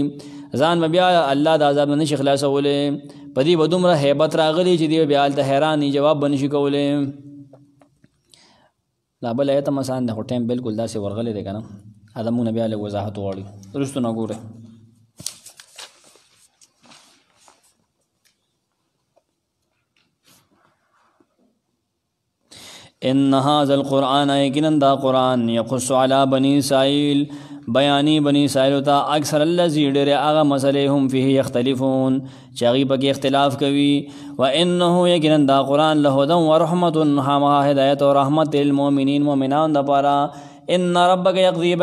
ځان بیا الله د عذاب نشي خلاصولې په دې بدومره hebat راغلي چې دې بیا ته حیرانی جواب بنشي کولې لا بل ایت مسان د ټیم بالکل داسې ورغلې ده کنه ادمونه بیا له وضاحت وړي درست نه ګوره ان هذا القران یقینا دا قران یقص علی بنی اسرائیل بیانی بنی اسرائیل ته اکثر الذی ډیر هغه مسلې هم فيه اختلافون چې هغه پکې اختلاف کوي و انه یقینا دا قران له هدن و رحمت هم هدایت او رحمت للمؤمنین مؤمنان د پاره ان رب کے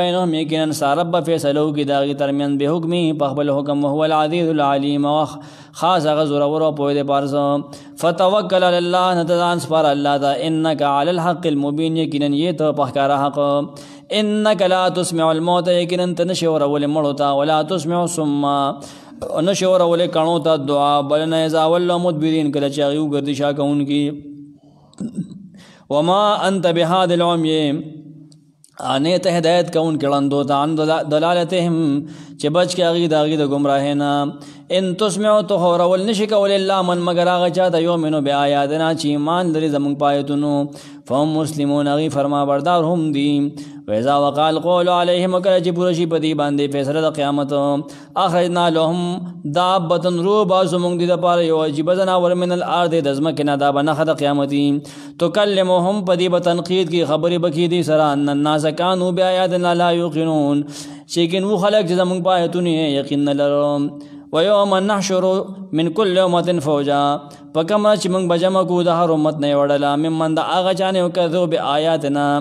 رب فیصلو کی داغی ترمین بے حکمی حکم ولادم خاص غزر پوید فتوکل علی علی اللہ اللہ سپار تا الحق المبین یہ تو حق انک لا تسمع الموت روز فتو کل اللّہ اللہ تعن کا شور مڑوتا شور کنوتا وما انت بهاد بحاد انې ته هدایت کون کړندو ته ان دلالتهم چې بچ کې اغي داغي د گمراه نه ان تسمعو ته هو رول نشک ول الله من مگر هغه چا د یومنو بیا یادنا چې ایمان لري زمون پایتونو فهم مسلمون اغي فرما بردار هم دي ویزا وقال قول علیهم وکړه چې پوره شي په دې باندې فیصله د قیامت اخرجنا لهم دابتن روبا زمونږ د لپاره یو عجیب ځناور من الارض د ځمکې نه دا بنخه د قیامت تکلمهم په دې بتنقید کې خبرې بکې دي سره ان الناس کانوا بیااتنا لا یوقنون چې کین وو خلک چې زمونږ په آیتونه یقین لرم ويوم نحشر من كل امه فوجا پکما چې موږ بجما کو د هر امت نه وړل ممن د اغه چانه او کذو به آیاتنا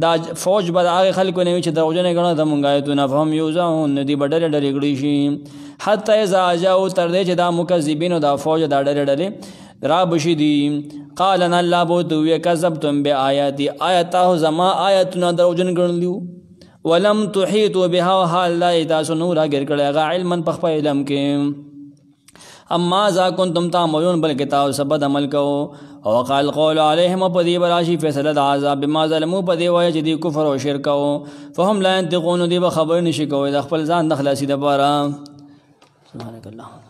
دا فوج به هغه خلکو نه وي چې دروژنې غنه د مونږه ته نه فهم یو ځون ندی بډل ډلې ګړي شي حتی اذا جاءو تر دې چې دا مکذبین دا فوج دا ډلې ډلې را بشي دي قال ان الله بو تو کذبتم بیااتی آیات زما آیاتنا دروژن ګڼلیو ولم تحیتوا بها حال لا تاسو نور غیر کړه علم په خپل علم کې اما ذا کنتم تعملون بل کتاب سبد عمل کو او قال قول عليهم پدی براشی فیصله د عذاب بما ظلموا پدی وای چې دی کفر او شرک او فهم لا ينتقون دی به خبر نشي کوي د خپل ځان د خلاصي د بارا سبحانك اللهم